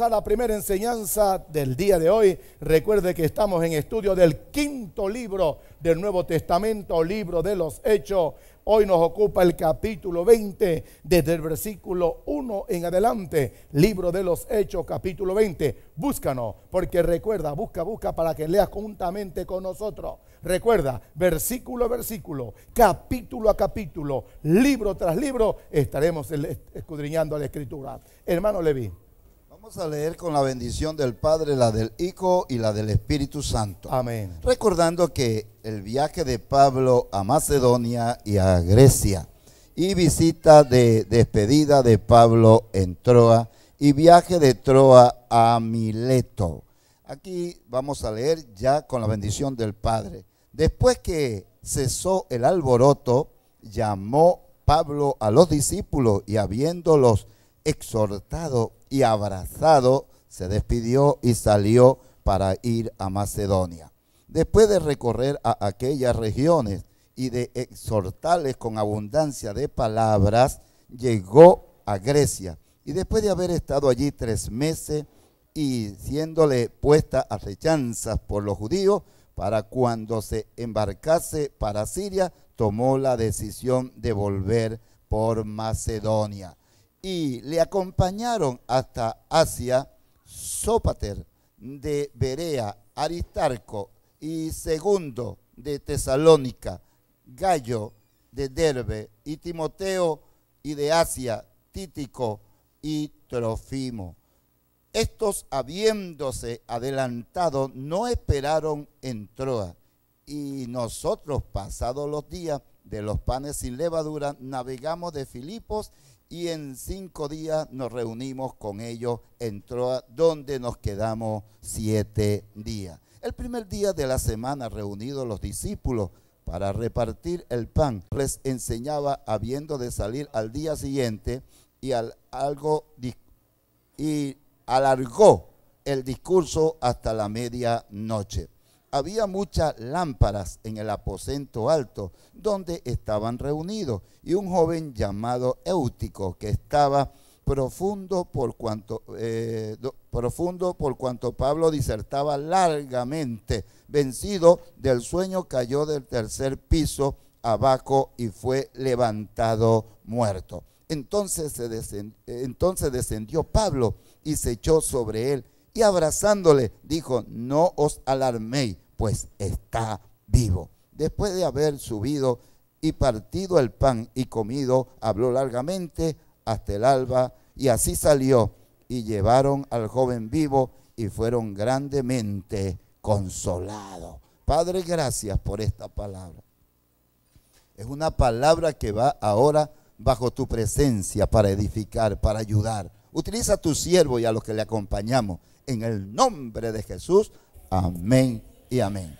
a la primera enseñanza del día de hoy. Recuerde que estamos en estudio del quinto libro del Nuevo Testamento, libro de los Hechos. Hoy nos ocupa el capítulo 20, desde el versículo 1 en adelante. Libro de los Hechos, capítulo 20. Búscanos, porque recuerda, busca, busca para que leas juntamente con nosotros. Recuerda, versículo a versículo, capítulo a capítulo, libro tras libro, estaremos escudriñando la escritura. Hermano Levi. Vamos a leer con la bendición del Padre, la del Hijo y la del Espíritu Santo. Amén. Recordando que el viaje de Pablo a Macedonia y a Grecia y visita de despedida de Pablo en Troa y viaje de Troa a Mileto. Aquí vamos a leer ya con la bendición del Padre. Después que cesó el alboroto, llamó Pablo a los discípulos y habiéndolos exhortado y abrazado, se despidió y salió para ir a Macedonia. Después de recorrer a aquellas regiones y de exhortarles con abundancia de palabras, llegó a Grecia. Y después de haber estado allí tres meses y siéndole puesta a acechanzas por los judíos, para cuando se embarcase para Siria, tomó la decisión de volver por Macedonia y le acompañaron hasta Asia Sópater de Berea, Aristarco y Segundo de Tesalónica, Gallo de Derbe y Timoteo y de Asia, Títico y Trofimo. Estos, habiéndose adelantado, no esperaron en Troa. Y nosotros, pasados los días de los panes sin levadura, navegamos de Filipos y en cinco días nos reunimos con ellos en Troa, donde nos quedamos siete días. El primer día de la semana reunidos los discípulos para repartir el pan, les enseñaba habiendo de salir al día siguiente y al, algo y alargó el discurso hasta la medianoche había muchas lámparas en el aposento alto donde estaban reunidos y un joven llamado Éutico que estaba profundo por cuanto, eh, profundo por cuanto Pablo disertaba largamente. Vencido del sueño cayó del tercer piso abajo y fue levantado muerto. Entonces, se eh, entonces descendió Pablo y se echó sobre él y abrazándole dijo, no os alarméis, pues está vivo. Después de haber subido y partido el pan y comido, habló largamente hasta el alba y así salió y llevaron al joven vivo y fueron grandemente consolados. Padre, gracias por esta palabra. Es una palabra que va ahora bajo tu presencia para edificar, para ayudar. Utiliza a tu siervo y a los que le acompañamos en el nombre de Jesús. Amén y amén.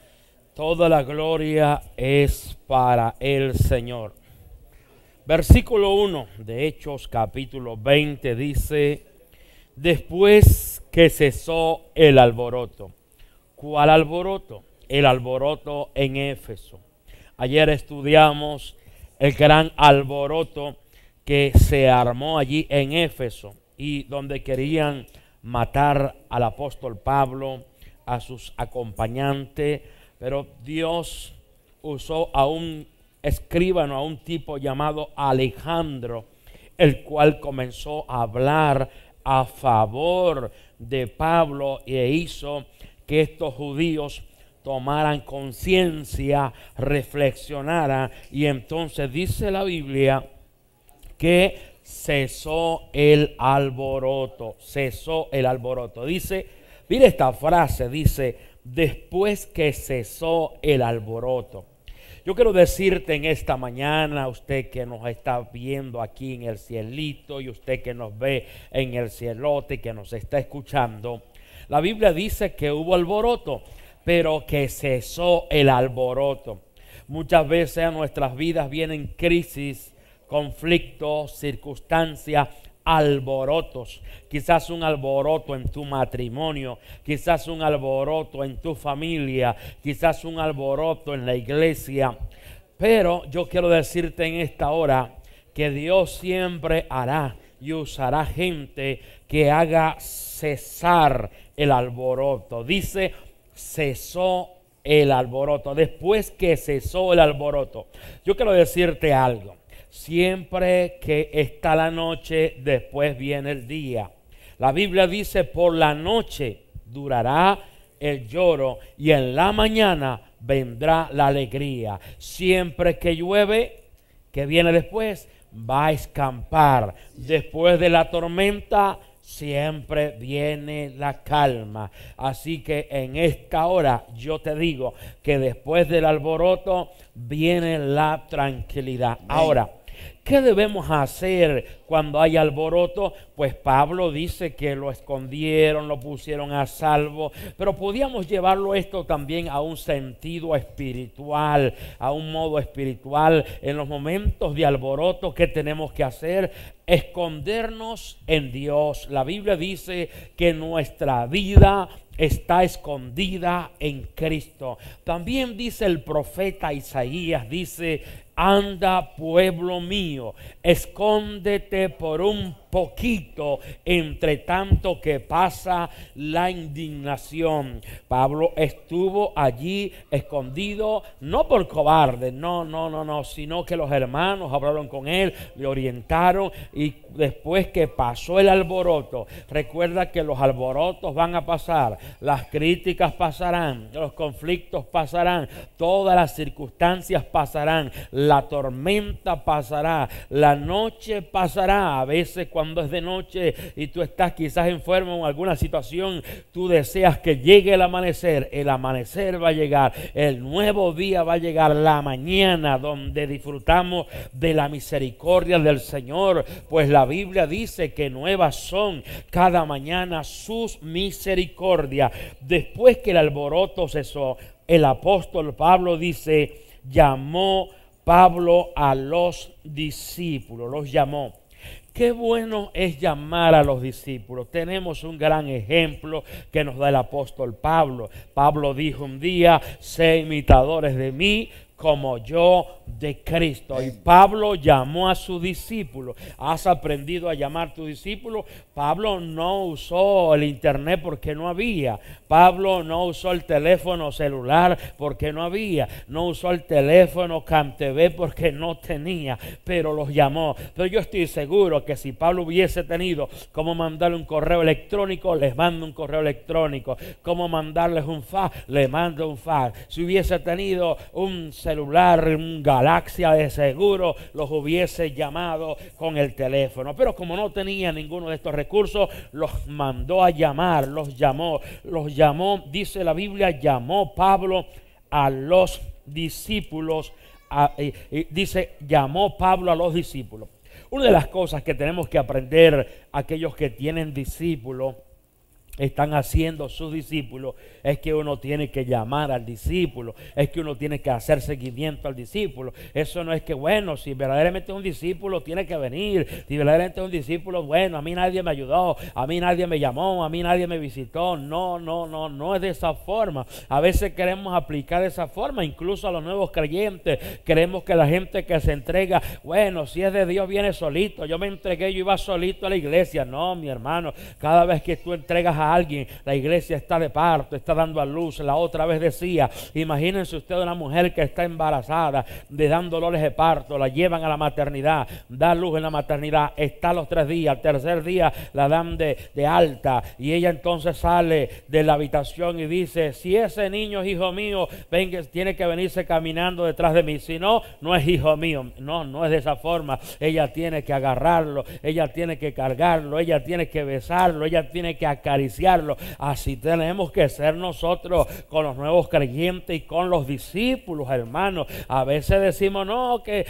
Toda la gloria es para el Señor. Versículo 1 de Hechos capítulo 20 dice, después que cesó el alboroto. ¿Cuál alboroto? El alboroto en Éfeso. Ayer estudiamos el gran alboroto que se armó allí en Éfeso y donde querían matar al apóstol Pablo, a sus acompañantes, pero Dios usó a un escribano, a un tipo llamado Alejandro, el cual comenzó a hablar a favor de Pablo e hizo que estos judíos tomaran conciencia, reflexionaran y entonces dice la Biblia que cesó el alboroto, cesó el alboroto. Dice, mire esta frase, dice, después que cesó el alboroto. Yo quiero decirte en esta mañana, usted que nos está viendo aquí en el cielito y usted que nos ve en el cielote y que nos está escuchando, la Biblia dice que hubo alboroto, pero que cesó el alboroto. Muchas veces a nuestras vidas vienen crisis conflictos, circunstancias, alborotos. Quizás un alboroto en tu matrimonio, quizás un alboroto en tu familia, quizás un alboroto en la iglesia. Pero yo quiero decirte en esta hora que Dios siempre hará y usará gente que haga cesar el alboroto. Dice, cesó el alboroto, después que cesó el alboroto. Yo quiero decirte algo. Siempre que está la noche, después viene el día. La Biblia dice, por la noche durará el lloro y en la mañana vendrá la alegría. Siempre que llueve, que viene después, va a escampar. Después de la tormenta, siempre viene la calma. Así que en esta hora yo te digo que después del alboroto viene la tranquilidad. Ahora, ¿Qué debemos hacer cuando hay alboroto? Pues Pablo dice que lo escondieron, lo pusieron a salvo, pero podíamos llevarlo esto también a un sentido espiritual, a un modo espiritual. En los momentos de alboroto, ¿qué tenemos que hacer? Escondernos en Dios. La Biblia dice que nuestra vida está escondida en Cristo. También dice el profeta Isaías, dice, anda pueblo mío, escóndete por un poquito entre tanto que pasa la indignación. Pablo estuvo allí escondido, no por cobarde, no, no, no, no, sino que los hermanos hablaron con él, le orientaron y después que pasó el alboroto, recuerda que los alborotos van a pasar, las críticas pasarán, los conflictos pasarán, todas las circunstancias pasarán la tormenta pasará, la noche pasará. A veces cuando es de noche y tú estás quizás enfermo en alguna situación, tú deseas que llegue el amanecer. El amanecer va a llegar, el nuevo día va a llegar, la mañana donde disfrutamos de la misericordia del Señor, pues la Biblia dice que nuevas son cada mañana sus misericordias. Después que el alboroto cesó, el apóstol Pablo dice, llamó Pablo a los discípulos, los llamó. Qué bueno es llamar a los discípulos. Tenemos un gran ejemplo que nos da el apóstol Pablo. Pablo dijo un día, sé imitadores de mí como yo de Cristo. Y Pablo llamó a su discípulo. Has aprendido a llamar a tu discípulo. Pablo no usó el internet porque no había. Pablo no usó el teléfono celular porque no había. No usó el teléfono TV porque no tenía. Pero los llamó. Pero yo estoy seguro que si Pablo hubiese tenido cómo mandarle un correo electrónico, les mando un correo electrónico. Cómo mandarles un fax, le mando un fax. Si hubiese tenido un celular, Galaxia de seguro los hubiese llamado con el teléfono. Pero como no tenía ninguno de estos recursos, los mandó a llamar, los llamó, los llamó, dice la Biblia, llamó Pablo a los discípulos, eh, eh, dice, llamó Pablo a los discípulos. Una de las cosas que tenemos que aprender aquellos que tienen discípulos están haciendo sus discípulos, es que uno tiene que llamar al discípulo, es que uno tiene que hacer seguimiento al discípulo. Eso no es que, bueno, si verdaderamente es un discípulo, tiene que venir. Si verdaderamente es un discípulo, bueno, a mí nadie me ayudó, a mí nadie me llamó, a mí nadie me visitó. No, no, no, no es de esa forma. A veces queremos aplicar esa forma, incluso a los nuevos creyentes. Queremos que la gente que se entrega, bueno, si es de Dios, viene solito. Yo me entregué, yo iba solito a la iglesia. No, mi hermano, cada vez que tú entregas a alguien, la iglesia está de parto, está dando a luz. La otra vez decía, imagínense usted una mujer que está embarazada, le dan dolores de parto, la llevan a la maternidad, da luz en la maternidad, está los tres días, el tercer día la dan de, alta y ella entonces sale de la habitación y dice, si ese niño es hijo mío, tiene que venirse caminando detrás de mí, si no, no es hijo mío, no, no es de esa forma, ella tiene que agarrarlo, ella tiene que cargarlo, ella tiene que besarlo, ella tiene que acariciarlo Así tenemos que ser nosotros con los nuevos creyentes y con los discípulos, hermanos. A veces decimos, no, que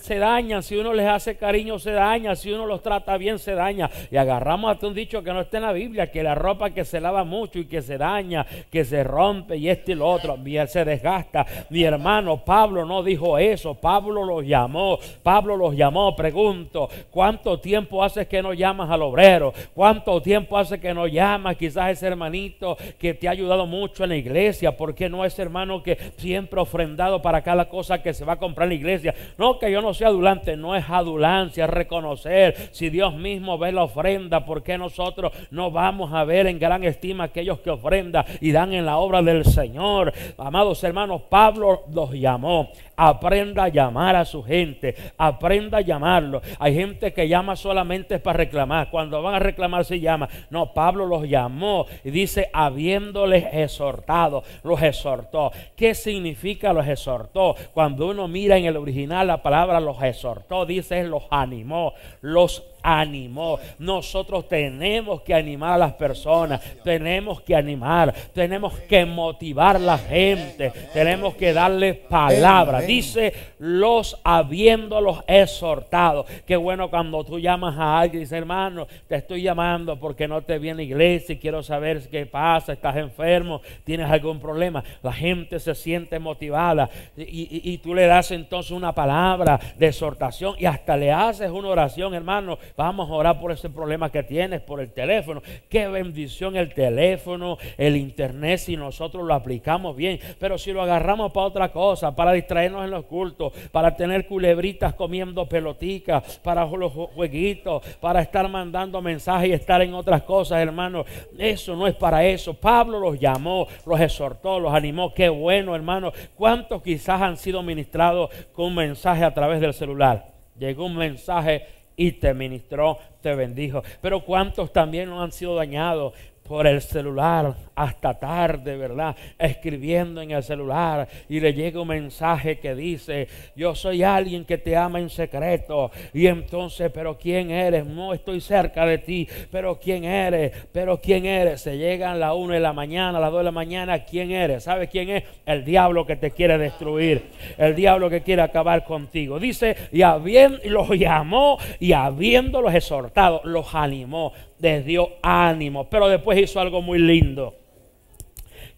se dañan, si uno les hace cariño se daña, si uno los trata bien se daña. Y agarramos hasta un dicho que no está en la Biblia, que la ropa que se lava mucho y que se daña, que se rompe y este y lo otro, bien se desgasta. Mi hermano Pablo no dijo eso, Pablo los llamó, Pablo los llamó, pregunto, ¿cuánto tiempo haces que no llamas al obrero? ¿Cuánto tiempo hace que no llamas? quizás ese hermanito que te ha ayudado mucho en la iglesia, porque no es hermano que siempre ofrendado para cada cosa que se va a comprar en la iglesia? No, que yo no sea adulante, no es adulancia, es reconocer. Si Dios mismo ve la ofrenda, porque nosotros no vamos a ver en gran estima aquellos que ofrenda y dan en la obra del Señor? Amados hermanos, Pablo los llamó Aprenda a llamar a su gente. Aprenda a llamarlo. Hay gente que llama solamente para reclamar. Cuando van a reclamar se llama. No, Pablo los llamó y dice, habiéndoles exhortado, los exhortó. ¿Qué significa los exhortó? Cuando uno mira en el original la palabra los exhortó, dice, los animó, los animó. Nosotros tenemos que animar a las personas, tenemos que animar, tenemos que motivar a la gente, tenemos que darle palabra. Dice los habiéndolos exhortado. Qué bueno cuando tú llamas a alguien y dices, hermano, te estoy llamando porque no te viene iglesia y quiero saber qué pasa, estás enfermo, tienes algún problema. La gente se siente motivada y, y tú le das entonces una palabra de exhortación y hasta le haces una oración, hermano vamos a orar por ese problema que tienes, por el teléfono. Qué bendición el teléfono, el internet, si nosotros lo aplicamos bien. Pero si lo agarramos para otra cosa, para distraernos en los cultos, para tener culebritas comiendo peloticas, para los jueguitos, para estar mandando mensajes y estar en otras cosas, hermano, eso no es para eso. Pablo los llamó, los exhortó, los animó. Qué bueno, hermano. ¿Cuántos quizás han sido ministrados con un mensaje a través del celular? Llegó un mensaje y te ministró, te bendijo. Pero cuántos también no han sido dañados por el celular hasta tarde, ¿verdad? Escribiendo en el celular y le llega un mensaje que dice, yo soy alguien que te ama en secreto. Y entonces, pero ¿quién eres? No estoy cerca de ti, pero ¿quién eres? Pero ¿quién eres? Se llegan la 1 de la mañana, a las 2 de la mañana, ¿quién eres? ¿Sabes quién es? El diablo que te quiere destruir, el diablo que quiere acabar contigo. Dice, y habiendo, los llamó y habiéndolos exhortado, los animó les dio ánimo. Pero después hizo algo muy lindo.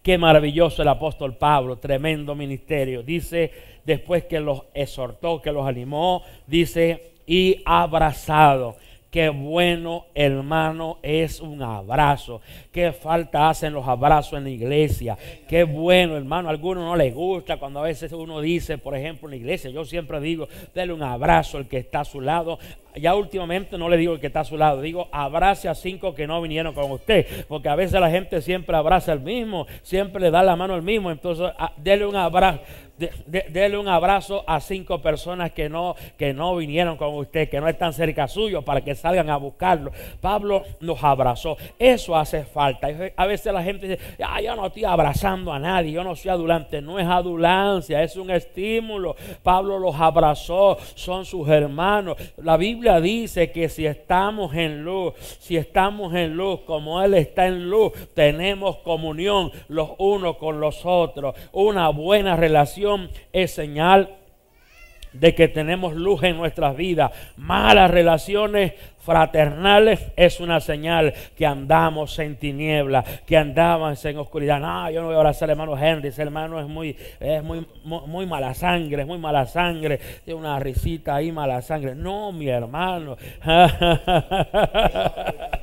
Qué maravilloso el apóstol Pablo, tremendo ministerio. Dice, después que los exhortó, que los animó, dice, y abrazado. Qué bueno, hermano, es un abrazo. Qué falta hacen los abrazos en la iglesia. Qué bueno, hermano. A algunos no les gusta cuando a veces uno dice, por ejemplo, en la iglesia, yo siempre digo, déle un abrazo al que está a su lado. Ya últimamente no le digo el que está a su lado, digo abrace a cinco que no vinieron con usted, porque a veces la gente siempre abraza al mismo, siempre le da la mano al mismo, entonces ah, déle un abrazo de, dele un abrazo a cinco personas que no, que no vinieron con usted, que no están cerca suyo, para que salgan a buscarlo. Pablo los abrazó. Eso hace falta. A veces la gente dice, ah, yo no estoy abrazando a nadie, yo no soy adulante. No es adulancia, es un estímulo. Pablo los abrazó, son sus hermanos. La Biblia dice que si estamos en luz, si estamos en luz, como Él está en luz, tenemos comunión los unos con los otros. Una buena relación es señal de que tenemos luz en nuestras vidas. Malas relaciones fraternales es una señal que andamos en tiniebla, que andamos en oscuridad. No, yo no voy a abrazar al hermano Henry, ese hermano es muy, es muy, mala sangre, es muy mala sangre, tiene una risita ahí, mala sangre. No, mi hermano.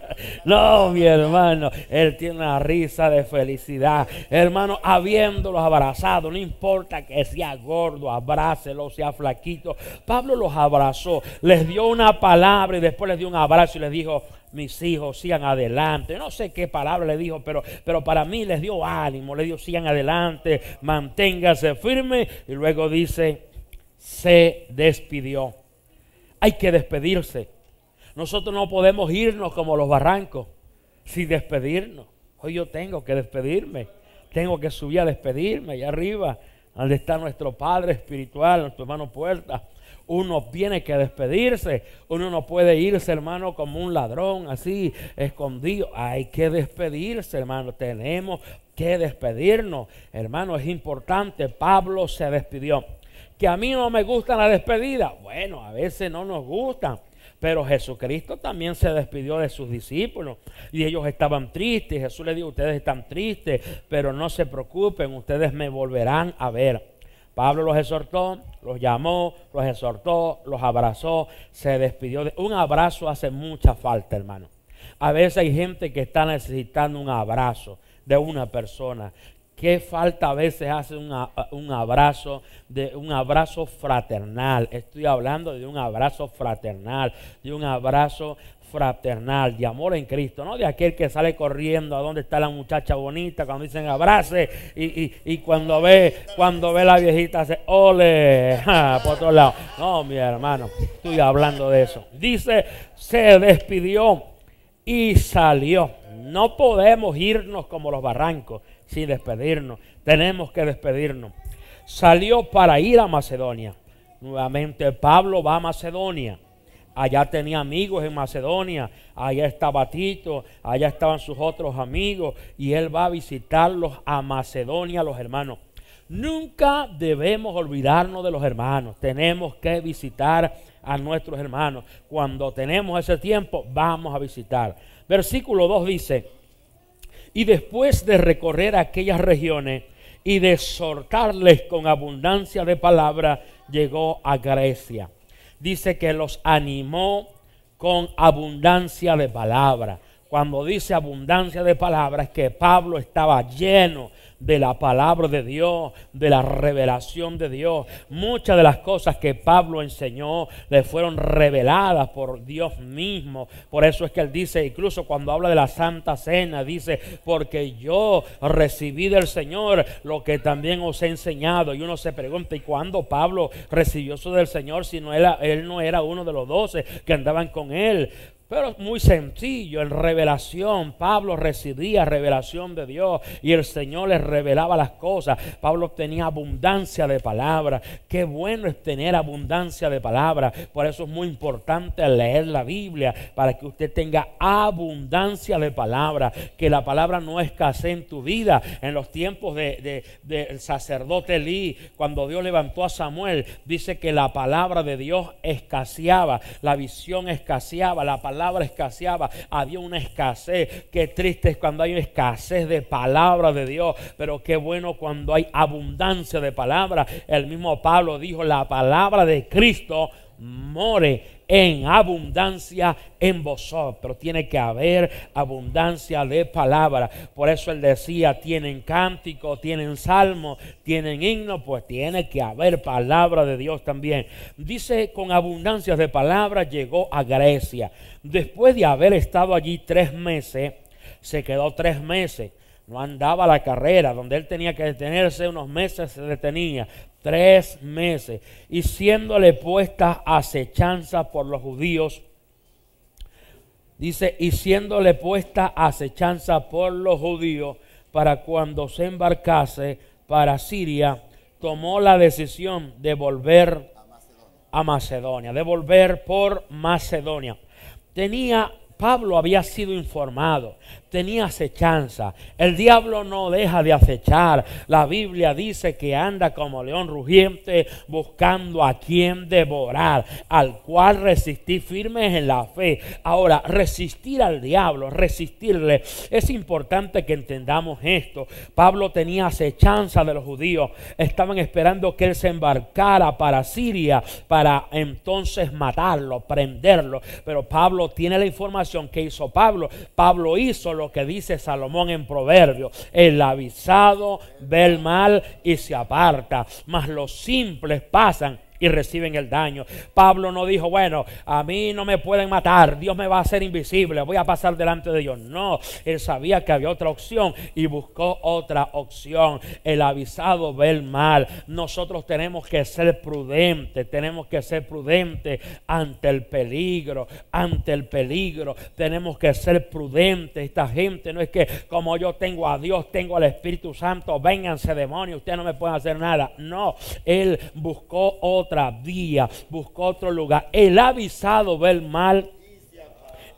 No, mi hermano, él tiene una risa de felicidad. Hermano, habiéndolos abrazado, no importa que sea gordo, abrácelo, sea flaquito. Pablo los abrazó, les dio una palabra y después les dio un abrazo y le dijo, mis hijos, sigan adelante. No sé qué palabra le dijo, pero, pero para mí les dio ánimo, le dio, sigan adelante, manténgase firme. Y luego dice, se despidió. Hay que despedirse. Nosotros no podemos irnos como los barrancos sin despedirnos. Hoy yo tengo que despedirme. Tengo que subir a despedirme allá arriba, donde está nuestro Padre Espiritual, nuestro hermano Puerta uno tiene que despedirse. Uno no puede irse, hermano, como un ladrón, así, escondido. Hay que despedirse, hermano. Tenemos que despedirnos, hermano. Es importante. Pablo se despidió. Que a mí no me gusta la despedida. Bueno, a veces no nos gusta. Pero Jesucristo también se despidió de sus discípulos y ellos estaban tristes. Jesús les dijo, ustedes están tristes, pero no se preocupen, ustedes me volverán a ver. Pablo los exhortó, los llamó, los exhortó, los abrazó, se despidió. De... Un abrazo hace mucha falta, hermano. A veces hay gente que está necesitando un abrazo de una persona Qué falta a veces hace un abrazo, de un abrazo fraternal. Estoy hablando de un abrazo fraternal, de un abrazo fraternal, de amor en Cristo, no de aquel que sale corriendo a donde está la muchacha bonita, cuando dicen abrace, y, cuando ve, cuando ve la viejita hace ole por otro lado. No, mi hermano, estoy hablando de eso. Dice, se despidió y salió. No podemos irnos como los barrancos sin despedirnos. Tenemos que despedirnos. Salió para ir a Macedonia. Nuevamente Pablo va a Macedonia. Allá tenía amigos en Macedonia, allá estaba Tito, allá estaban sus otros amigos y él va a visitarlos a Macedonia, los hermanos. Nunca debemos olvidarnos de los hermanos. Tenemos que visitar a nuestros hermanos. Cuando tenemos ese tiempo, vamos a visitar. Versículo 2 dice, y después de recorrer aquellas regiones y de exhortarles con abundancia de palabra, llegó a Grecia. Dice que los animó con abundancia de palabra. Cuando dice abundancia de palabras, que Pablo estaba lleno de la palabra de Dios, de la revelación de Dios. Muchas de las cosas que Pablo enseñó le fueron reveladas por Dios mismo. Por eso es que él dice, incluso cuando habla de la Santa Cena, dice, porque yo recibí del Señor lo que también os he enseñado. Y uno se pregunta, ¿y cuándo Pablo recibió eso del Señor si no era, él no era uno de los doce que andaban con él? Pero es muy sencillo, en revelación, Pablo recibía revelación de Dios y el Señor le revelaba las cosas. Pablo tenía abundancia de palabra. Qué bueno es tener abundancia de palabra. Por eso es muy importante leer la Biblia, para que usted tenga abundancia de palabra, que la palabra no escasee en tu vida. En los tiempos del de, sacerdote Elí, cuando Dios levantó a Samuel, dice que la palabra de Dios escaseaba, la visión escaseaba, la palabra palabra escaseaba, había una escasez. Qué triste es cuando hay una escasez de palabra de Dios, pero qué bueno cuando hay abundancia de palabra. El mismo Pablo dijo, la palabra de Cristo more en abundancia en vosotros. pero Tiene que haber abundancia de palabra. Por eso él decía, tienen cántico, tienen salmo, tienen himno, pues tiene que haber palabra de Dios también. Dice, con abundancia de palabra llegó a Grecia. Después de haber estado allí tres meses, se quedó tres meses no andaba la carrera, donde él tenía que detenerse unos meses, se detenía, tres meses, y siéndole puesta asechanza por los judíos, dice, y siéndole puesta acechanza por los judíos para cuando se embarcase para Siria, tomó la decisión de volver a Macedonia, a Macedonia de volver por Macedonia. Tenía Pablo había sido informado tenía acechanza. El diablo no deja de acechar. La Biblia dice que anda como león rugiente buscando a quien devorar, al cual resistir firmes en la fe. Ahora, resistir al diablo, resistirle, es importante que entendamos esto. Pablo tenía acechanza de los judíos. Estaban esperando que él se embarcara para Siria para entonces matarlo, prenderlo. Pero Pablo tiene la información que hizo Pablo. Pablo hizo lo que dice Salomón en Proverbio. El avisado ve el mal y se aparta, mas los simples pasan y reciben el daño. Pablo no dijo, bueno, a mí no me pueden matar, Dios me va a hacer invisible, voy a pasar delante de Dios. No, él sabía que había otra opción y buscó otra opción. El avisado ve el mal. Nosotros tenemos que ser prudentes, tenemos que ser prudentes ante el peligro, ante el peligro. Tenemos que ser prudentes. Esta gente no es que como yo tengo a Dios, tengo al Espíritu Santo, vénganse demonios, ustedes no me pueden hacer nada. No, él buscó otra otra vía, busca otro lugar. El avisado ve el mal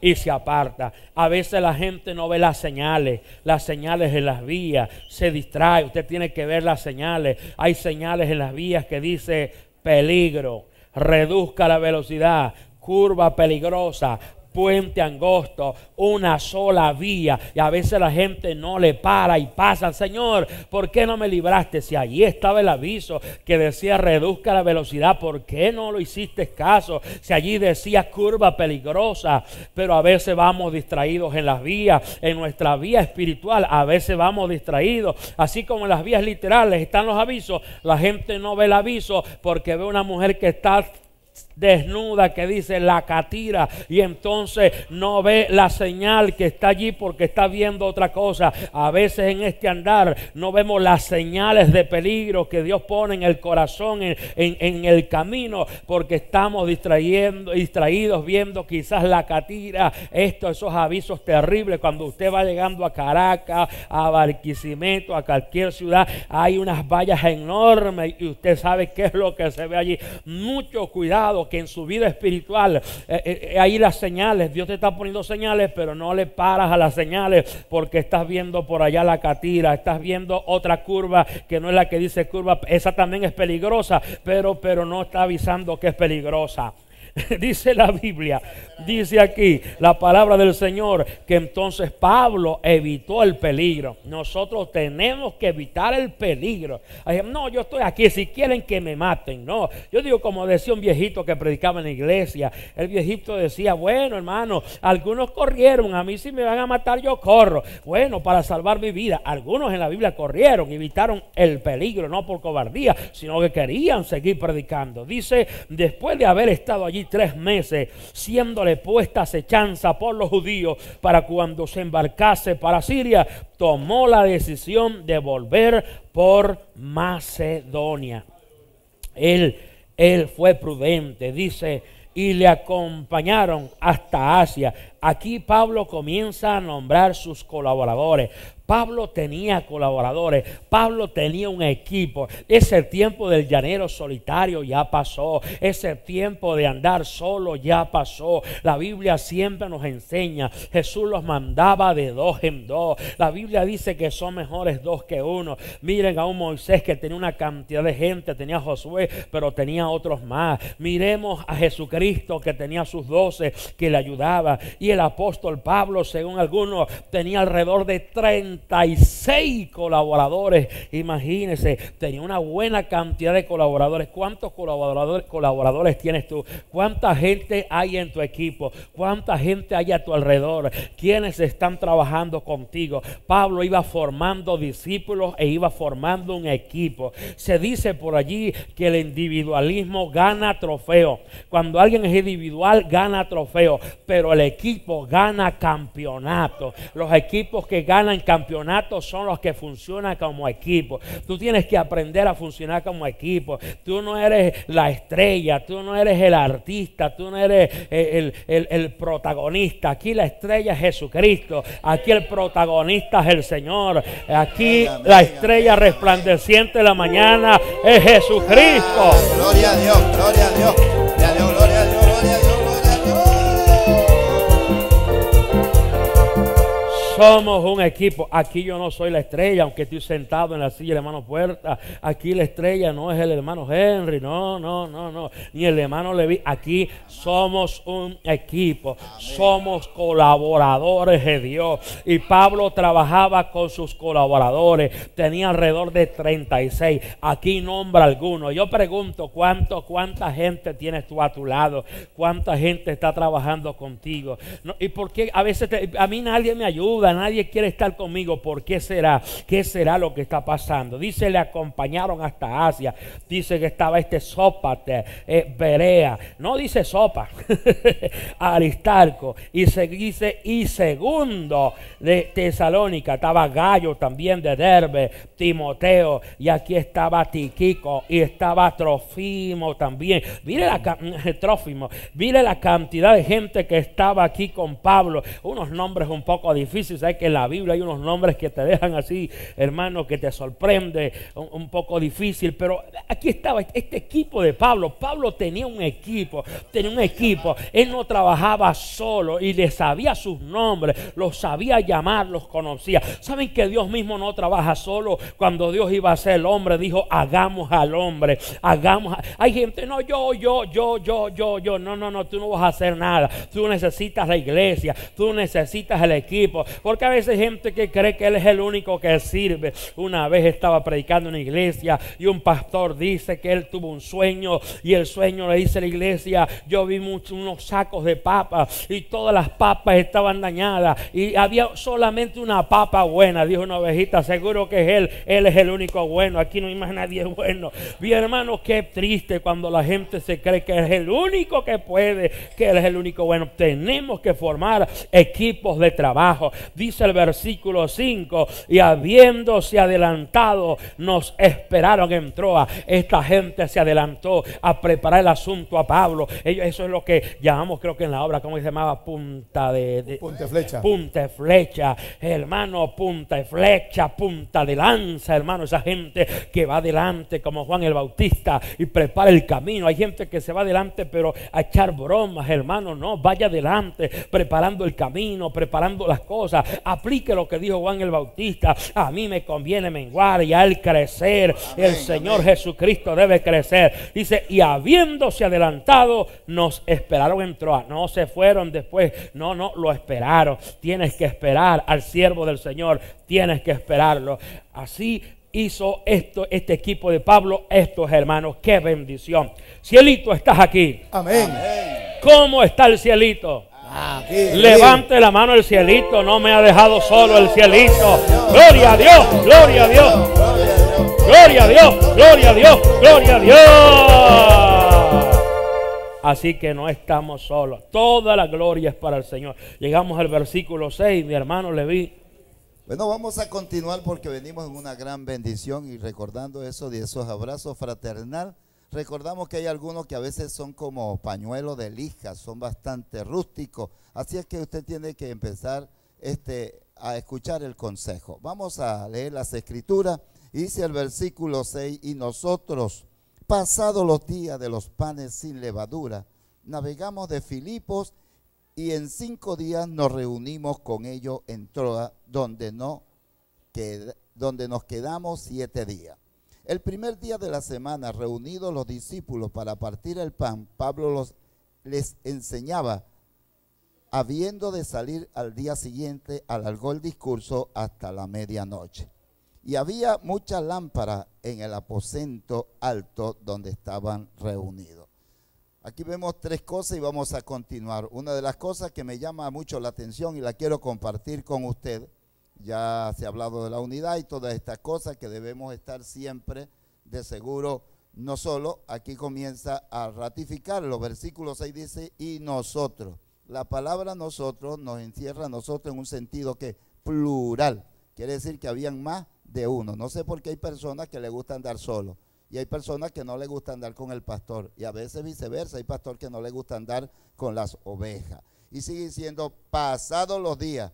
y se aparta. A veces la gente no ve las señales, las señales en las vías, se distrae, usted tiene que ver las señales. Hay señales en las vías que dice peligro, reduzca la velocidad, curva peligrosa, puente angosto, una sola vía. Y a veces la gente no le para y pasa. Señor, ¿por qué no me libraste? Si allí estaba el aviso que decía reduzca la velocidad, ¿por qué no lo hiciste caso? Si allí decía curva peligrosa, pero a veces vamos distraídos en las vías, en nuestra vía espiritual, a veces vamos distraídos. Así como en las vías literales están los avisos, la gente no ve el aviso porque ve una mujer que está desnuda que dice la catira y entonces no ve la señal que está allí porque está viendo otra cosa. A veces en este andar no vemos las señales de peligro que Dios pone en el corazón, en, el camino, porque estamos distrayendo, distraídos viendo quizás la catira, Estos esos avisos terribles. Cuando usted va llegando a Caracas, a Barquisimeto, a cualquier ciudad, hay unas vallas enormes y usted sabe qué es lo que se ve allí. Mucho cuidado que en su vida espiritual eh, eh, eh, hay las señales, Dios te está poniendo señales, pero no le paras a las señales porque estás viendo por allá la catira, estás viendo otra curva que no es la que dice curva, esa también es peligrosa, pero, pero no está avisando que es peligrosa. dice la Biblia, dice aquí la palabra del Señor, que entonces Pablo evitó el peligro. Nosotros tenemos que evitar el peligro. No, yo estoy aquí, si quieren que me maten, no. Yo digo, como decía un viejito que predicaba en la iglesia, el viejito decía, bueno hermano, algunos corrieron, a mí si me van a matar yo corro. Bueno, para salvar mi vida, algunos en la Biblia corrieron, evitaron el peligro, no por cobardía, sino que querían seguir predicando. Dice, después de haber estado allí, tres meses, siéndole puesta acechanza por los judíos para cuando se embarcase para Siria, tomó la decisión de volver por Macedonia. Él, él fue prudente, dice, y le acompañaron hasta Asia. Aquí Pablo comienza a nombrar sus colaboradores. Pablo tenía colaboradores, Pablo tenía un equipo. Ese tiempo del llanero solitario ya pasó, ese tiempo de andar solo ya pasó. La Biblia siempre nos enseña, Jesús los mandaba de dos en dos. La Biblia dice que son mejores dos que uno. Miren a un Moisés que tenía una cantidad de gente, tenía a Josué, pero tenía otros más. Miremos a Jesucristo que tenía sus doce que le ayudaba. Y el apóstol Pablo, según algunos, tenía alrededor de 36 colaboradores. imagínese, tenía una buena cantidad de colaboradores. ¿Cuántos colaboradores, colaboradores tienes tú? ¿Cuánta gente hay en tu equipo? ¿Cuánta gente hay a tu alrededor? ¿Quiénes están trabajando contigo? Pablo iba formando discípulos e iba formando un equipo. Se dice por allí que el individualismo gana trofeo. Cuando alguien es individual, gana trofeo. Pero el equipo gana campeonato Los equipos que ganan campeonatos son los que funcionan como equipo. Tú tienes que aprender a funcionar como equipo. Tú no eres la estrella, tú no eres el artista, tú no eres eh, el, el protagonista. Aquí la estrella es Jesucristo. Aquí el protagonista es el Señor. Aquí la estrella resplandeciente de la mañana es Jesucristo. gloria a Dios, gloria a Dios, gloria a Dios. Somos un equipo. Aquí yo no soy la estrella, aunque estoy sentado en la silla hermano Puerta. Aquí la estrella no es el hermano Henry, no, no, no, no. Ni el hermano Levi. Aquí somos un equipo. Somos colaboradores de Dios. Y Pablo trabajaba con sus colaboradores. Tenía alrededor de 36. Aquí nombra alguno. Yo pregunto, ¿cuánto, ¿cuánta gente tienes tú a tu lado? ¿Cuánta gente está trabajando contigo? ¿Y por qué a veces a mí nadie me ayuda? nadie quiere estar conmigo. ¿Por qué será? ¿Qué será lo que está pasando? Dice, le acompañaron hasta Asia. Dice que estaba este Sópate, eh, Berea. No dice Sopa, Aristarco. Y dice, y segundo de Tesalónica, estaba Gallo también de Derbe, Timoteo. Y aquí estaba Tiquico y estaba Trofimo también. Mire la, Trófimo, mire la cantidad de gente que estaba aquí con Pablo. Unos nombres un poco difíciles sabes que en la Biblia hay unos nombres que te dejan así, hermano, que te sorprende, un, poco difícil. Pero aquí estaba este equipo de Pablo. Pablo tenía un equipo, tenía un equipo. Él no trabajaba solo y le sabía sus nombres, los sabía llamar, los conocía. ¿Saben que Dios mismo no trabaja solo? Cuando Dios iba a ser el hombre, dijo, hagamos al hombre, hagamos. Hay gente, no, yo, yo, yo, yo, yo, yo. No, no, no, tú no vas a hacer nada. Tú necesitas la iglesia, tú necesitas el equipo. Porque a veces hay gente que cree que Él es el único que sirve. Una vez estaba predicando en una iglesia y un pastor dice que Él tuvo un sueño y el sueño le dice a la iglesia, yo vi muchos unos sacos de papas y todas las papas estaban dañadas y había solamente una papa buena, dijo una ovejita, seguro que es Él, Él es el único bueno, aquí no hay más nadie bueno. Bien hermano, qué triste cuando la gente se cree que es el único que puede, que Él es el único bueno. Tenemos que formar equipos de trabajo. Dice el versículo 5, y habiéndose adelantado, nos esperaron en Troa. Esta gente se adelantó a preparar el asunto a Pablo. eso es lo que llamamos, creo que en la obra, como se llamaba? Punta de... flecha punta flecha. flecha. Hermano, punta de flecha, punta de lanza, hermano. Esa gente que va adelante como Juan el Bautista y prepara el camino. Hay gente que se va adelante pero a echar bromas, hermano. No, vaya adelante preparando el camino, preparando las cosas. Aplique lo que dijo Juan el Bautista. A mí me conviene menguar y al crecer el Señor Jesucristo debe crecer. Dice, y habiéndose adelantado, nos esperaron en Troa. No se fueron después. No, no, lo esperaron. Tienes que esperar al siervo del Señor. Tienes que esperarlo. Así hizo esto, este equipo de Pablo, estos hermanos. ¡Qué bendición! Cielito, estás aquí. Amén. Amén. ¿Cómo está el cielito? Levante la mano el cielito, no me ha dejado solo el cielito. Gloria a Dios, gloria a Dios. Gloria a Dios, gloria a Dios, gloria a Dios. Así que no estamos solos. Toda la gloria es para el Señor. Llegamos al versículo 6, mi hermano Leví. Bueno, vamos a continuar porque venimos en una gran bendición y recordando eso de esos abrazos fraternal Recordamos que hay algunos que a veces son como pañuelos de lija, son bastante rústicos. Así es que usted tiene que empezar este, a escuchar el consejo. Vamos a leer las escrituras. Dice el versículo 6, y nosotros, pasados los días de los panes sin levadura, navegamos de Filipos y en cinco días nos reunimos con ellos en Troa, donde, no, donde nos quedamos siete días. El primer día de la semana, reunidos los discípulos para partir el pan, Pablo les enseñaba, habiendo de salir al día siguiente, alargó el discurso hasta la medianoche. Y había muchas lámparas en el aposento alto donde estaban reunidos. Aquí vemos tres cosas y vamos a continuar. Una de las cosas que me llama mucho la atención y la quiero compartir con usted ya se ha hablado de la unidad y todas estas cosas que debemos estar siempre de seguro, no solo, aquí comienza a ratificar, los versículos 6 dice, y nosotros. La palabra nosotros nos encierra a nosotros en un sentido que plural, quiere decir que habían más de uno. No sé por qué hay personas que le gusta andar solo y hay personas que no le gusta andar con el pastor y a veces viceversa, hay pastor que no le gusta andar con las ovejas. Y siguen siendo pasados los días,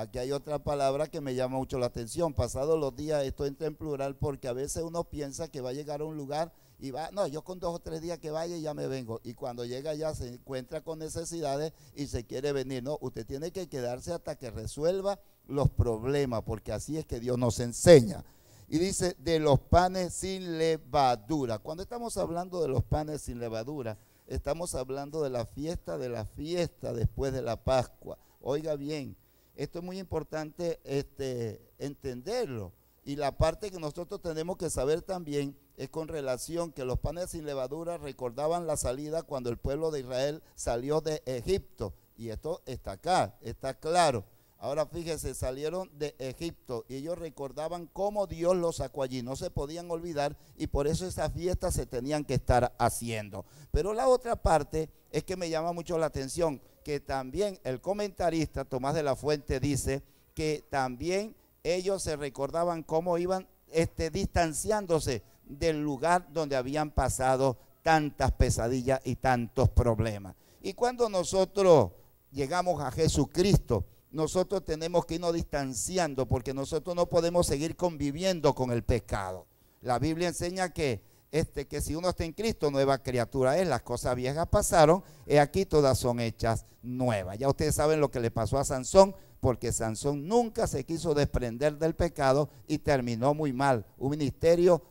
Aquí hay otra palabra que me llama mucho la atención. Pasados los días, esto entra en plural porque a veces uno piensa que va a llegar a un lugar y va, no, yo con dos o tres días que vaya ya me vengo. Y cuando llega ya se encuentra con necesidades y se quiere venir. No, usted tiene que quedarse hasta que resuelva los problemas porque así es que Dios nos enseña. Y dice, de los panes sin levadura. Cuando estamos hablando de los panes sin levadura, estamos hablando de la fiesta de la fiesta después de la Pascua. Oiga bien, esto es muy importante este, entenderlo. Y la parte que nosotros tenemos que saber también es con relación que los panes sin levadura recordaban la salida cuando el pueblo de Israel salió de Egipto. Y esto está acá, está claro. Ahora fíjese, salieron de Egipto y ellos recordaban cómo Dios los sacó allí. No se podían olvidar y por eso esas fiestas se tenían que estar haciendo. Pero la otra parte es que me llama mucho la atención que también el comentarista Tomás de la Fuente dice que también ellos se recordaban cómo iban este, distanciándose del lugar donde habían pasado tantas pesadillas y tantos problemas. Y cuando nosotros llegamos a Jesucristo, nosotros tenemos que irnos distanciando porque nosotros no podemos seguir conviviendo con el pecado. La Biblia enseña que este, que si uno está en Cristo, nueva criatura es, las cosas viejas pasaron, y aquí todas son hechas nuevas. Ya ustedes saben lo que le pasó a Sansón, porque Sansón nunca se quiso desprender del pecado y terminó muy mal. Un ministerio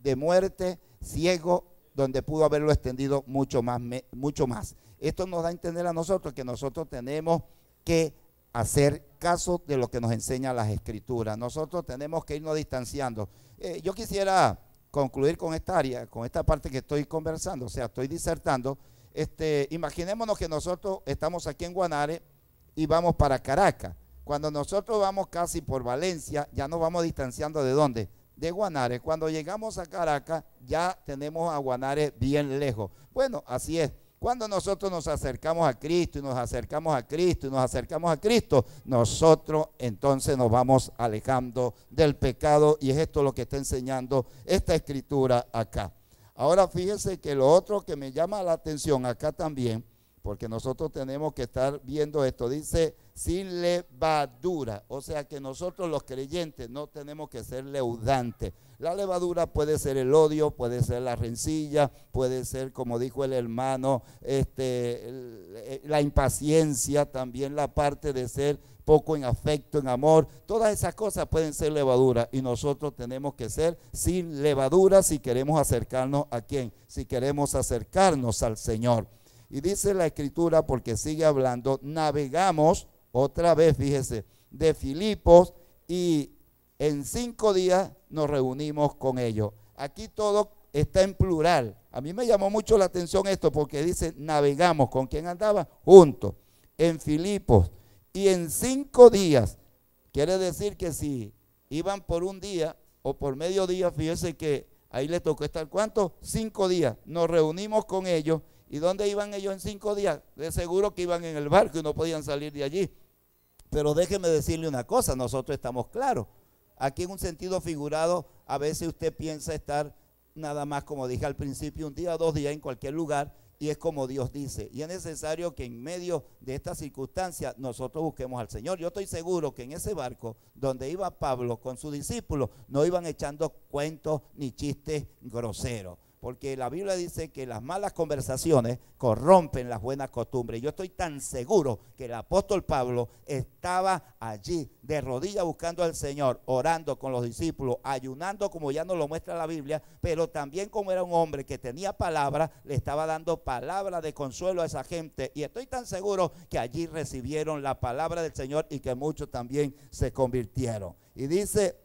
de muerte, ciego, donde pudo haberlo extendido mucho más, mucho más. Esto nos da a entender a nosotros que nosotros tenemos que hacer caso de lo que nos enseñan las escrituras. Nosotros tenemos que irnos distanciando. Eh, yo quisiera concluir con esta área, con esta parte que estoy conversando, o sea, estoy disertando, este, imaginémonos que nosotros estamos aquí en Guanare y vamos para Caracas. Cuando nosotros vamos casi por Valencia, ya nos vamos distanciando de dónde? De Guanare. Cuando llegamos a Caracas, ya tenemos a Guanare bien lejos. Bueno, así es. Cuando nosotros nos acercamos a Cristo y nos acercamos a Cristo y nos acercamos a Cristo, nosotros entonces nos vamos alejando del pecado y es esto lo que está enseñando esta escritura acá. Ahora fíjense que lo otro que me llama la atención acá también porque nosotros tenemos que estar viendo esto. Dice, sin levadura. O sea que nosotros los creyentes no tenemos que ser leudantes. La levadura puede ser el odio, puede ser la rencilla, puede ser, como dijo el hermano, este, eh, la impaciencia, también la parte de ser poco en afecto, en amor. Todas esas cosas pueden ser levadura y nosotros tenemos que ser sin levadura si queremos acercarnos a quién, si queremos acercarnos al Señor. Y dice la escritura, porque sigue hablando, navegamos otra vez, fíjese, de Filipos y en cinco días nos reunimos con ellos. Aquí todo está en plural. A mí me llamó mucho la atención esto porque dice, navegamos. ¿Con quién andaba? Juntos, en Filipos. Y en cinco días, quiere decir que si iban por un día o por medio día, fíjese que ahí le tocó estar cuánto, Cinco días. Nos reunimos con ellos ¿Y dónde iban ellos en cinco días? De seguro que iban en el barco y no podían salir de allí. Pero déjeme decirle una cosa, nosotros estamos claros. Aquí en un sentido figurado, a veces usted piensa estar nada más, como dije al principio, un día, dos días en cualquier lugar, y es como Dios dice. Y es necesario que en medio de estas circunstancia nosotros busquemos al Señor. Yo estoy seguro que en ese barco donde iba Pablo con sus discípulos, no iban echando cuentos ni chistes groseros porque la Biblia dice que las malas conversaciones corrompen las buenas costumbres. Yo estoy tan seguro que el apóstol Pablo estaba allí de rodillas buscando al Señor, orando con los discípulos, ayunando como ya nos lo muestra la Biblia, pero también como era un hombre que tenía palabra, le estaba dando palabra de consuelo a esa gente. Y estoy tan seguro que allí recibieron la palabra del Señor y que muchos también se convirtieron. Y dice,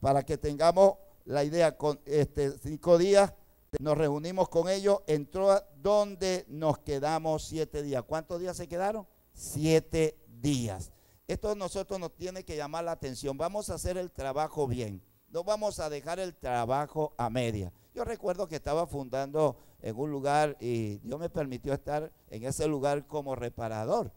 para que tengamos la idea, con este, cinco días nos reunimos con ellos entró a donde nos quedamos siete días. ¿Cuántos días se quedaron? Siete días. Esto a nosotros nos tiene que llamar la atención. Vamos a hacer el trabajo bien. No vamos a dejar el trabajo a media. Yo recuerdo que estaba fundando en un lugar y Dios me permitió estar en ese lugar como reparador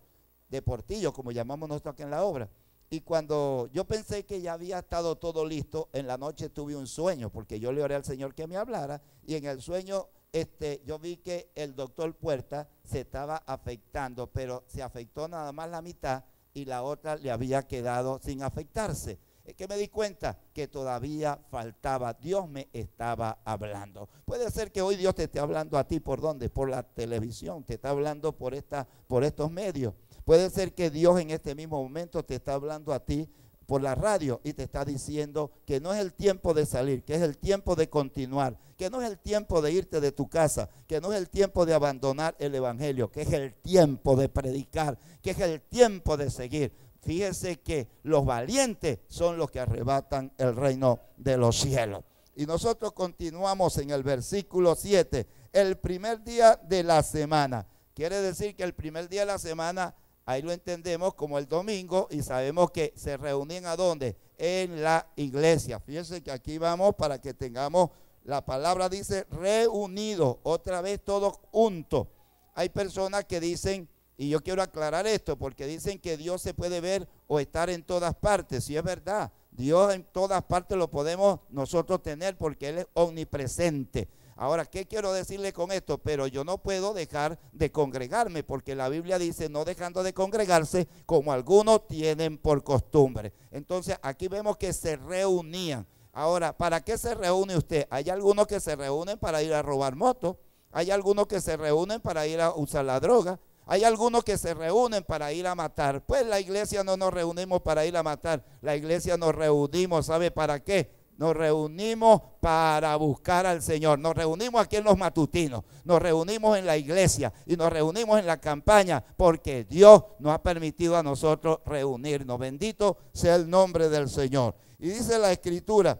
de portillo, como llamamos nosotros aquí en la obra. Y cuando yo pensé que ya había estado todo listo, en la noche tuve un sueño, porque yo le oré al Señor que me hablara, y en el sueño este, yo vi que el doctor Puerta se estaba afectando, pero se afectó nada más la mitad y la otra le había quedado sin afectarse. Es que me di cuenta que todavía faltaba, Dios me estaba hablando. Puede ser que hoy Dios te esté hablando a ti por dónde, por la televisión, te está hablando por, esta, por estos medios. Puede ser que Dios en este mismo momento te está hablando a ti por la radio y te está diciendo que no es el tiempo de salir, que es el tiempo de continuar, que no es el tiempo de irte de tu casa, que no es el tiempo de abandonar el Evangelio, que es el tiempo de predicar, que es el tiempo de seguir. Fíjese que los valientes son los que arrebatan el reino de los cielos. Y nosotros continuamos en el versículo 7, el primer día de la semana. Quiere decir que el primer día de la semana Ahí lo entendemos como el domingo y sabemos que se reúnen a dónde? En la iglesia. Fíjense que aquí vamos para que tengamos, la palabra dice reunido otra vez todos juntos. Hay personas que dicen, y yo quiero aclarar esto, porque dicen que Dios se puede ver o estar en todas partes. Si es verdad, Dios en todas partes lo podemos nosotros tener porque Él es omnipresente. Ahora, ¿qué quiero decirle con esto? Pero yo no puedo dejar de congregarme, porque la Biblia dice, no dejando de congregarse, como algunos tienen por costumbre. Entonces, aquí vemos que se reunían. Ahora, ¿para qué se reúne usted? Hay algunos que se reúnen para ir a robar motos, hay algunos que se reúnen para ir a usar la droga, hay algunos que se reúnen para ir a matar. Pues la iglesia no nos reunimos para ir a matar, la iglesia nos reunimos, ¿sabe para qué? Nos reunimos para buscar al Señor. Nos reunimos aquí en los matutinos. Nos reunimos en la iglesia y nos reunimos en la campaña porque Dios nos ha permitido a nosotros reunirnos. Bendito sea el nombre del Señor. Y dice la escritura,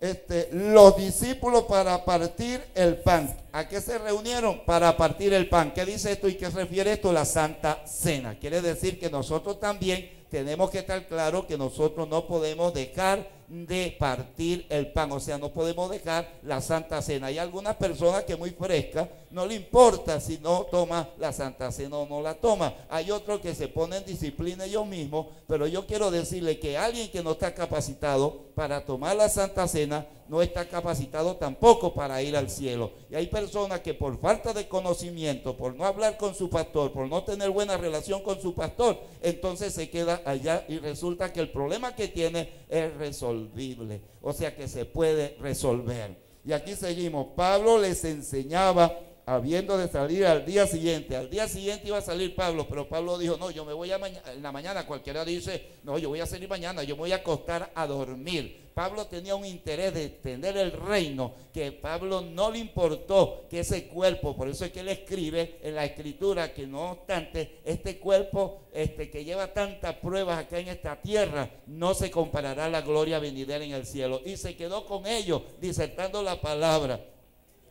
este, los discípulos para partir el pan. ¿A qué se reunieron? Para partir el pan. ¿Qué dice esto y qué refiere esto? La Santa Cena. Quiere decir que nosotros también tenemos que estar claros que nosotros no podemos dejar de partir el pan. O sea, no podemos dejar la Santa Cena. Hay algunas personas que muy frescas, no le importa si no toma la Santa Cena o no la toma. Hay otros que se ponen disciplina ellos mismos, pero yo quiero decirle que alguien que no está capacitado para tomar la Santa Cena no está capacitado tampoco para ir al cielo. Y hay personas que por falta de conocimiento, por no hablar con su pastor, por no tener buena relación con su pastor, entonces se queda allá y resulta que el problema que tiene es resolvible. O sea que se puede resolver. Y aquí seguimos. Pablo les enseñaba habiendo de salir al día siguiente. Al día siguiente iba a salir Pablo, pero Pablo dijo, no, yo me voy a en la mañana. Cualquiera dice, no, yo voy a salir mañana, yo me voy a acostar a dormir. Pablo tenía un interés de tener el reino, que Pablo no le importó que ese cuerpo, por eso es que él escribe en la escritura que no obstante, este cuerpo este, que lleva tantas pruebas acá en esta tierra, no se comparará a la gloria venidera en el cielo. Y se quedó con ellos, disertando la palabra.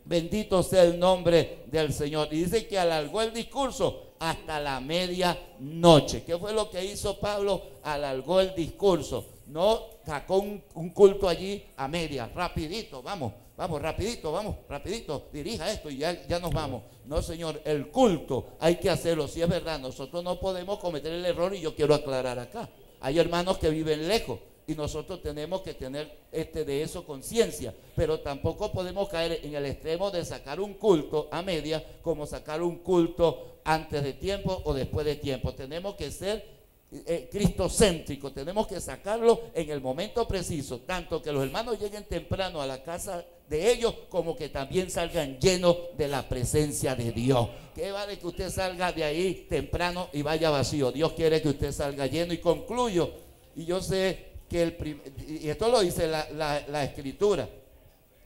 Bendito sea el nombre del Señor. Y dice que alargó el discurso hasta la media noche, ¿Qué fue lo que hizo Pablo? Alargó el discurso. No sacó un, culto allí a media, rapidito, vamos, vamos, rapidito, vamos, rapidito, dirija esto y ya, nos vamos. No, señor, el culto hay que hacerlo, si es verdad, nosotros no podemos cometer el error y yo quiero aclarar acá. Hay hermanos que viven lejos, y nosotros tenemos que tener este, de eso conciencia, pero tampoco podemos caer en el extremo de sacar un culto a media como sacar un culto antes de tiempo o después de tiempo. Tenemos que ser eh, cristocéntricos, tenemos que sacarlo en el momento preciso, tanto que los hermanos lleguen temprano a la casa de ellos como que también salgan llenos de la presencia de Dios. ¿Qué vale que usted salga de ahí temprano y vaya vacío? Dios quiere que usted salga lleno y concluyo. Y yo sé y esto lo dice la, escritura,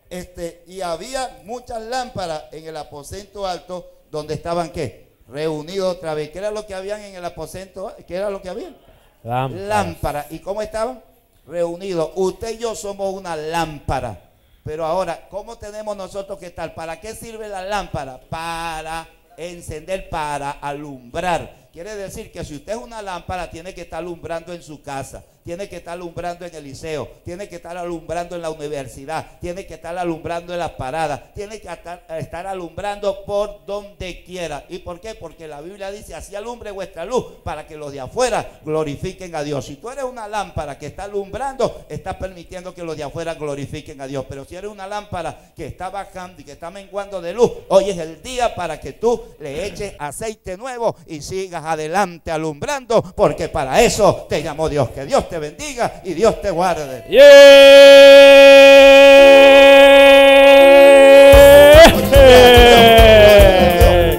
este, y había muchas lámparas en el aposento alto donde estaban qué? Reunidos otra vez. ¿Qué era lo que habían en el aposento? ¿Qué era lo que habían? Lámparas. Lámpara. ¿Y cómo estaban? Reunidos. Usted y yo somos una lámpara. Pero ahora, ¿cómo tenemos nosotros que estar? ¿Para qué sirve la lámpara? Para encender, para alumbrar. Quiere decir que si usted es una lámpara, tiene que estar alumbrando en su casa, tiene que estar alumbrando en el liceo, tiene que estar alumbrando en la universidad, tiene que estar alumbrando en las paradas, tiene que estar, alumbrando por donde quiera. ¿Y por qué? Porque la Biblia dice, así alumbre vuestra luz para que los de afuera glorifiquen a Dios. Si tú eres una lámpara que está alumbrando, estás permitiendo que los de afuera glorifiquen a Dios. Pero si eres una lámpara que está bajando y que está menguando de luz, hoy es el día para que tú le eches aceite nuevo y sigas adelante alumbrando, porque para eso te llamó Dios. Que Dios te bendiga y Dios te guarde.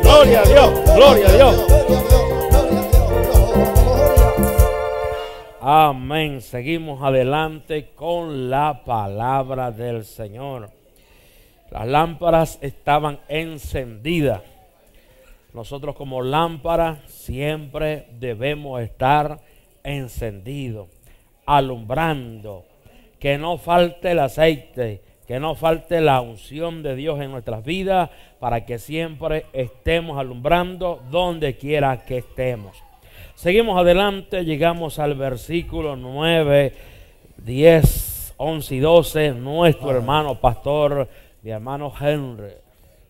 Gloria a Dios, gloria a Dios. Amén. Seguimos adelante con la palabra del Señor. Las lámparas estaban encendidas. Nosotros como lámparas siempre debemos estar encendidos alumbrando. Que no falte el aceite, que no falte la unción de Dios en nuestras vidas para que siempre estemos alumbrando donde quiera que estemos. Seguimos adelante, llegamos al versículo 9, 10, 11 y 12. Nuestro ah. hermano pastor, mi hermano Henry.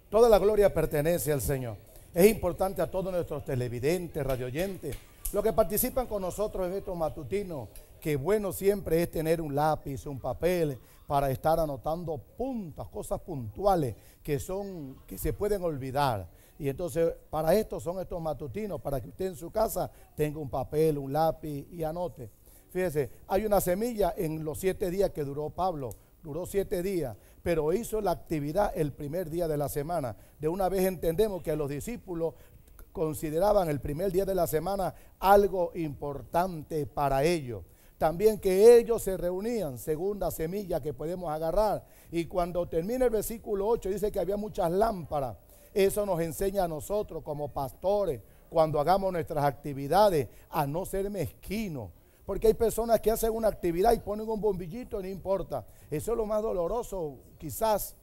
Toda la gloria pertenece al Señor. Es importante a todos nuestros televidentes, radioyentes, los que participan con nosotros en estos matutinos, que bueno siempre es tener un lápiz, un papel para estar anotando puntas, cosas puntuales que son que se pueden olvidar. Y entonces para esto son estos matutinos, para que usted en su casa tenga un papel, un lápiz y anote. Fíjese, hay una semilla en los siete días que duró Pablo, duró siete días, pero hizo la actividad el primer día de la semana. De una vez entendemos que los discípulos consideraban el primer día de la semana algo importante para ellos también que ellos se reunían, segunda semilla que podemos agarrar. Y cuando termina el versículo 8 dice que había muchas lámparas. Eso nos enseña a nosotros como pastores, cuando hagamos nuestras actividades, a no ser mezquinos. Porque hay personas que hacen una actividad y ponen un bombillito, no importa. Eso es lo más doloroso, quizás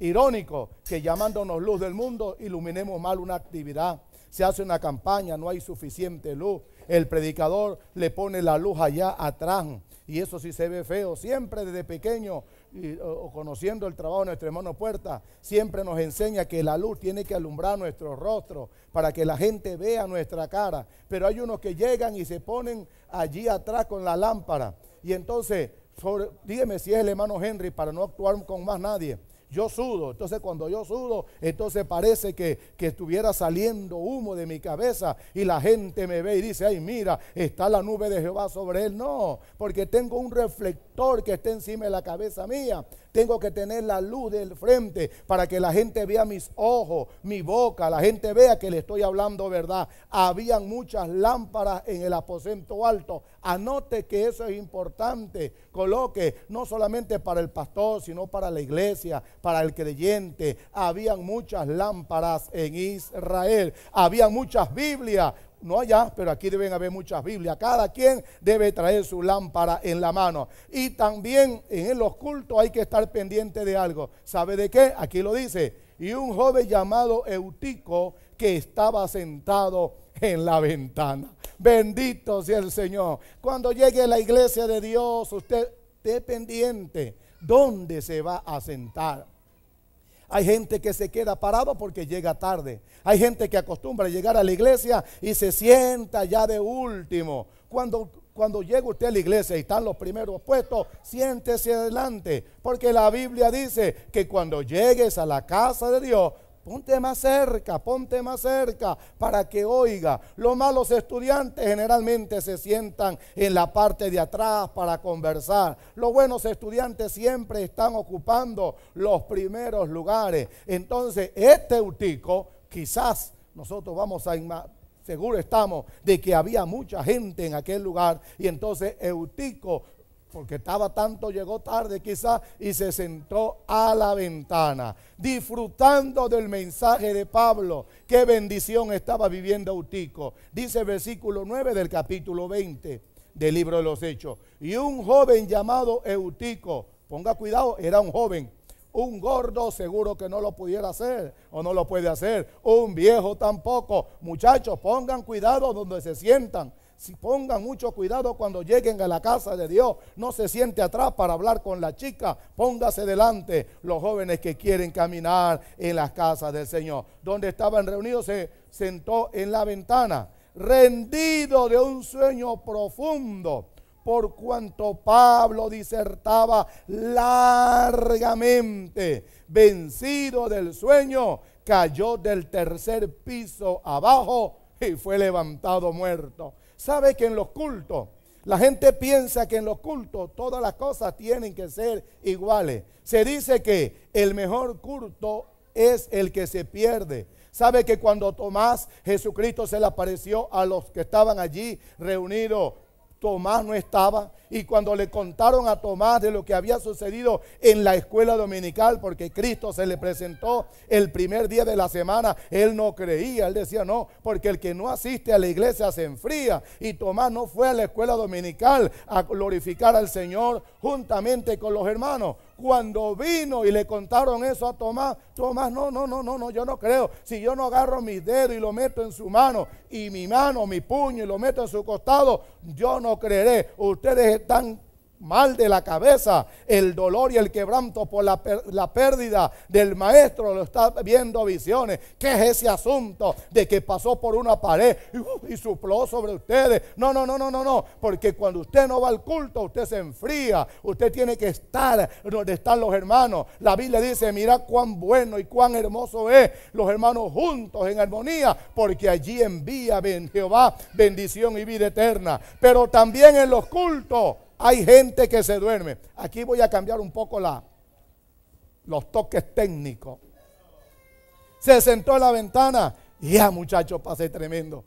irónico, que llamándonos luz del mundo, iluminemos mal una actividad. Se hace una campaña, no hay suficiente luz. El predicador le pone la luz allá atrás. Y eso sí se ve feo. Siempre desde pequeño, o, conociendo el trabajo de nuestro hermano Puerta, siempre nos enseña que la luz tiene que alumbrar nuestro rostro para que la gente vea nuestra cara. Pero hay unos que llegan y se ponen allí atrás con la lámpara. Y entonces, dígame si es el hermano Henry, para no actuar con más nadie yo sudo. Entonces cuando yo sudo, entonces parece que, que estuviera saliendo humo de mi cabeza y la gente me ve y dice, ay, mira, está la nube de Jehová sobre él. No, porque tengo un reflector que está encima de la cabeza mía. Tengo que tener la luz del frente para que la gente vea mis ojos, mi boca, la gente vea que le estoy hablando verdad. Habían muchas lámparas en el aposento alto. Anote que eso es importante. Coloque, no solamente para el pastor, sino para la iglesia, para el creyente. Habían muchas lámparas en Israel. Había muchas Biblias no allá, pero aquí deben haber muchas Biblias. Cada quien debe traer su lámpara en la mano. Y también en los cultos hay que estar pendiente de algo. ¿Sabe de qué? Aquí lo dice. Y un joven llamado Eutico que estaba sentado en la ventana. Bendito sea el Señor. Cuando llegue a la iglesia de Dios, usted esté pendiente dónde se va a sentar. Hay gente que se queda parado porque llega tarde. Hay gente que acostumbra llegar a la iglesia y se sienta ya de último. Cuando, cuando llega usted a la iglesia y están los primeros puestos, siéntese adelante. Porque la Biblia dice que cuando llegues a la casa de Dios, Ponte más cerca, ponte más cerca para que oiga. Los malos estudiantes generalmente se sientan en la parte de atrás para conversar. Los buenos estudiantes siempre están ocupando los primeros lugares. Entonces, este eutico, quizás nosotros vamos a seguro estamos de que había mucha gente en aquel lugar y entonces Eutico porque estaba tanto, llegó tarde quizá y se sentó a la ventana, disfrutando del mensaje de Pablo. Qué bendición estaba viviendo Eutico. Dice el versículo 9 del capítulo 20 del libro de los Hechos. Y un joven llamado Eutico, ponga cuidado, era un joven. Un gordo seguro que no lo pudiera hacer o no lo puede hacer. Un viejo tampoco. Muchachos, pongan cuidado donde se sientan si pongan mucho cuidado cuando lleguen a la casa de Dios. No se siente atrás para hablar con la chica. Póngase delante los jóvenes que quieren caminar en las casas del Señor. Donde estaban reunidos se sentó en la ventana, rendido de un sueño profundo por cuanto Pablo disertaba largamente, vencido del sueño, cayó del tercer piso abajo y fue levantado muerto. ¿Sabe que en los cultos, la gente piensa que en los cultos todas las cosas tienen que ser iguales? Se dice que el mejor culto es el que se pierde. ¿Sabe que cuando Tomás, Jesucristo se le apareció a los que estaban allí reunidos, Tomás no estaba? y cuando le contaron a Tomás de lo que había sucedido en la escuela dominical, porque Cristo se le presentó el primer día de la semana, él no creía, él decía no, porque el que no asiste a la iglesia se enfría. Y Tomás no fue a la escuela dominical a glorificar al Señor juntamente con los hermanos cuando vino y le contaron eso a Tomás, Tomás, no, no, no, no, no, yo no creo. Si yo no agarro mi dedos y lo meto en su mano, y mi mano, mi puño, y lo meto en su costado, yo no creeré. Ustedes tan mal de la cabeza, el dolor y el quebranto por la, pérdida del maestro, lo está viendo visiones. ¿Qué es ese asunto de que pasó por una pared y, uh, supló sobre ustedes? No, no, no, no, no, no, porque cuando usted no va al culto, usted se enfría, usted tiene que estar donde están los hermanos. La Biblia dice, mira cuán bueno y cuán hermoso es los hermanos juntos en armonía, porque allí envía ben Jehová bendición y vida eterna. Pero también en los cultos, hay gente que se duerme. Aquí voy a cambiar un poco la, los toques técnicos. Se sentó en la ventana. Ya, muchachos, pasé tremendo.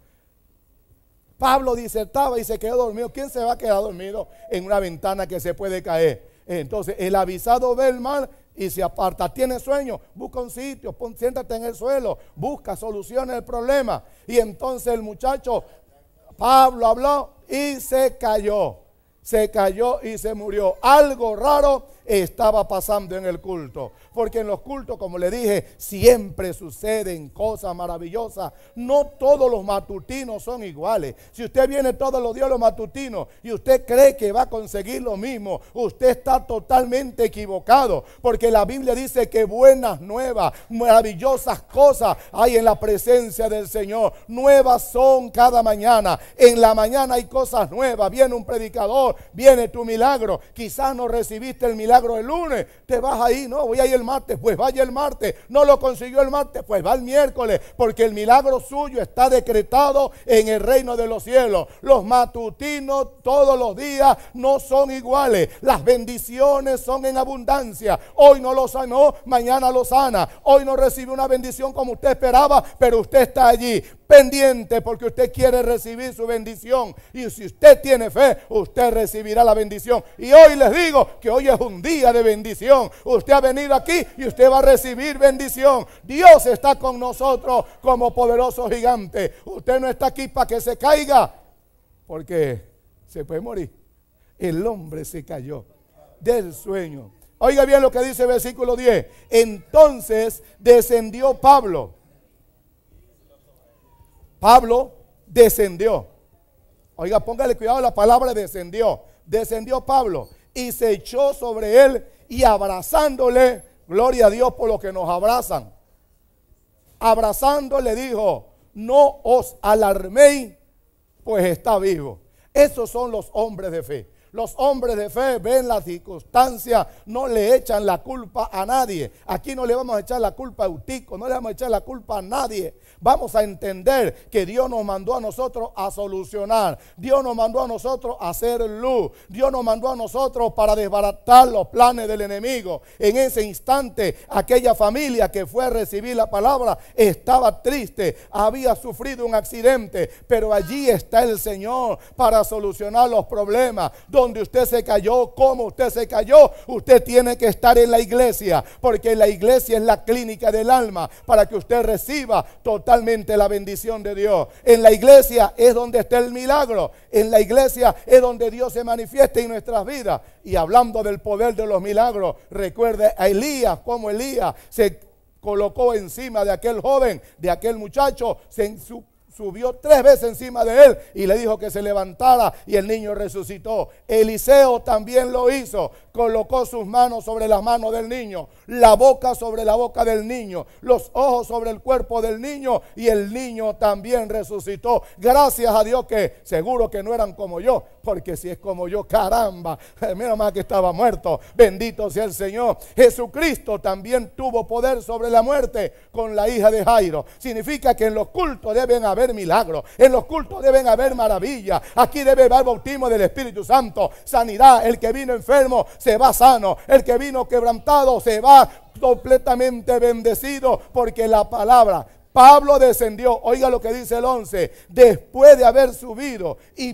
Pablo disertaba y se quedó dormido. ¿Quién se va a quedar dormido en una ventana que se puede caer? Entonces, el avisado ve el mal y se aparta. Tiene sueño, busca un sitio, siéntate en el suelo, busca, soluciones el problema. Y entonces el muchacho, Pablo habló y se cayó se cayó y se murió. Algo raro estaba pasando en el culto. Porque en los cultos, como le dije, siempre suceden cosas maravillosas. No todos los matutinos son iguales. Si usted viene todos los días los matutinos y usted cree que va a conseguir lo mismo, usted está totalmente equivocado. Porque la Biblia dice que buenas nuevas, maravillosas cosas hay en la presencia del Señor. Nuevas son cada mañana. En la mañana hay cosas nuevas. Viene un predicador, viene tu milagro. Quizás no recibiste el milagro el lunes, te vas ahí, no, voy ahí el martes, pues vaya el martes, no lo consiguió el martes, pues va el miércoles, porque el milagro suyo está decretado en el reino de los cielos. Los matutinos todos los días no son iguales, las bendiciones son en abundancia. Hoy no lo sanó, mañana lo sana, hoy no recibe una bendición como usted esperaba, pero usted está allí pendiente porque usted quiere recibir su bendición y si usted tiene fe, usted recibirá la bendición. Y hoy les digo que hoy es un día día de bendición. Usted ha venido aquí y usted va a recibir bendición. Dios está con nosotros como poderoso gigante. Usted no está aquí para que se caiga, porque se puede morir. El hombre se cayó del sueño. Oiga bien lo que dice el versículo 10. Entonces descendió Pablo. Pablo descendió. Oiga, póngale cuidado la palabra descendió. Descendió Pablo y se echó sobre él y abrazándole, gloria a Dios por los que nos abrazan, abrazándole dijo, no os alarméis, pues está vivo. Esos son los hombres de fe. Los hombres de fe ven las circunstancias, no le echan la culpa a nadie. Aquí no le vamos a echar la culpa a Eutico, no le vamos a echar la culpa a nadie vamos a entender que Dios nos mandó a nosotros a solucionar. Dios nos mandó a nosotros a hacer luz. Dios nos mandó a nosotros para desbaratar los planes del enemigo. En ese instante, aquella familia que fue a recibir la palabra estaba triste, había sufrido un accidente, pero allí está el Señor para solucionar los problemas. Donde usted se cayó, como usted se cayó, usted tiene que estar en la iglesia, porque la iglesia es la clínica del alma para que usted reciba totalmente totalmente la bendición de Dios. En la iglesia es donde está el milagro. En la iglesia es donde Dios se manifiesta en nuestras vidas. Y hablando del poder de los milagros, recuerde a Elías, como Elías se colocó encima de aquel joven, de aquel muchacho, se subió tres veces encima de él y le dijo que se levantara y el niño resucitó. Eliseo también lo hizo colocó sus manos sobre las manos del niño, la boca sobre la boca del niño, los ojos sobre el cuerpo del niño y el niño también resucitó. Gracias a Dios que seguro que no eran como yo, porque si es como yo, caramba, menos más que estaba muerto. Bendito sea el Señor. Jesucristo también tuvo poder sobre la muerte con la hija de Jairo. Significa que en los cultos deben haber milagros, en los cultos deben haber maravillas. Aquí debe haber bautismo del Espíritu Santo, sanidad. El que vino enfermo se va sano. El que vino quebrantado se va completamente bendecido porque la palabra Pablo descendió, oiga lo que dice el 11, después de haber subido y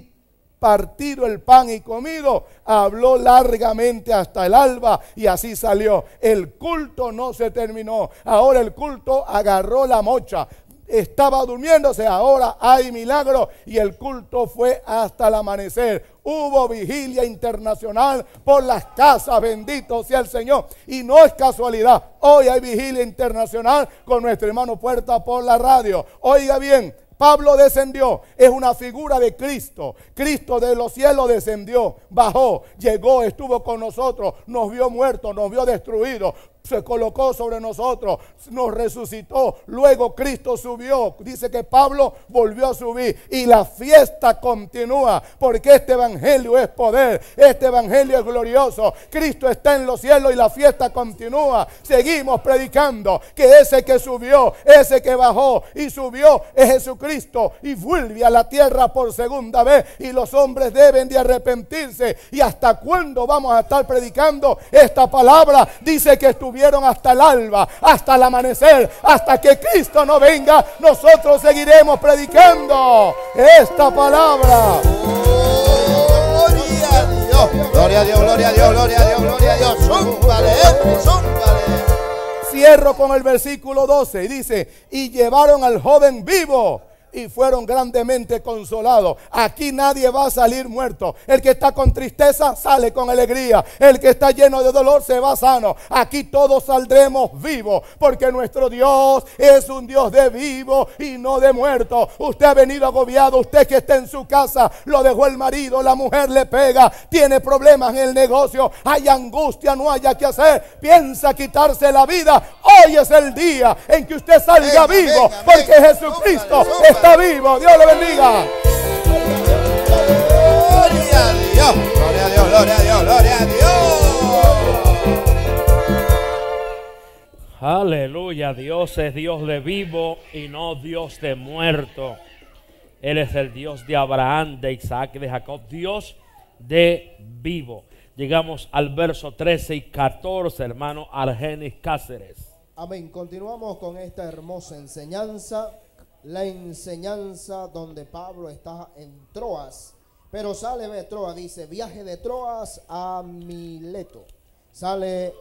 partido el pan y comido, habló largamente hasta el alba y así salió. El culto no se terminó, ahora el culto agarró la mocha, estaba durmiéndose, ahora hay milagro y el culto fue hasta el amanecer. Hubo vigilia internacional por las casas, bendito sea el Señor. Y no es casualidad. Hoy hay vigilia internacional con nuestro hermano Puerta por la radio. Oiga bien, Pablo descendió, es una figura de Cristo. Cristo de los cielos descendió, bajó, llegó, estuvo con nosotros, nos vio muertos, nos vio destruidos, se colocó sobre nosotros, nos resucitó. Luego Cristo subió. Dice que Pablo volvió a subir y la fiesta continúa porque este evangelio es poder, este evangelio es glorioso. Cristo está en los cielos y la fiesta continúa. Seguimos predicando que ese que subió, ese que bajó y subió es Jesucristo y vuelve a la tierra por segunda vez y los hombres deben de arrepentirse. ¿Y hasta cuándo vamos a estar predicando esta palabra? Dice que estuvo vieron hasta el alba, hasta el amanecer, hasta que Cristo no venga, nosotros seguiremos predicando esta palabra. Gloria gloria gloria gloria Cierro con el versículo 12 y dice, y llevaron al joven vivo y fueron grandemente consolados. Aquí nadie va a salir muerto. El que está con tristeza sale con alegría. El que está lleno de dolor se va sano. Aquí todos saldremos vivos porque nuestro Dios es un Dios de vivo y no de muerto. Usted ha venido agobiado, usted que está en su casa, lo dejó el marido, la mujer le pega, tiene problemas en el negocio, hay angustia, no haya que hacer, piensa quitarse la vida. Hoy es el día en que usted salga vivo porque Jesucristo está vivo. Dios le bendiga. Gloria a Dios, gloria a Dios, gloria a Dios, gloria a Dios. Aleluya, Dios es Dios de vivo y no Dios de muerto. Él es el Dios de Abraham, de Isaac, de Jacob, Dios de vivo. Llegamos al verso 13 y 14, hermano Argenis Cáceres. Amén. Continuamos con esta hermosa enseñanza la enseñanza donde Pablo está en Troas. Pero sale de Troas, dice, viaje de Troas a Mileto. Sale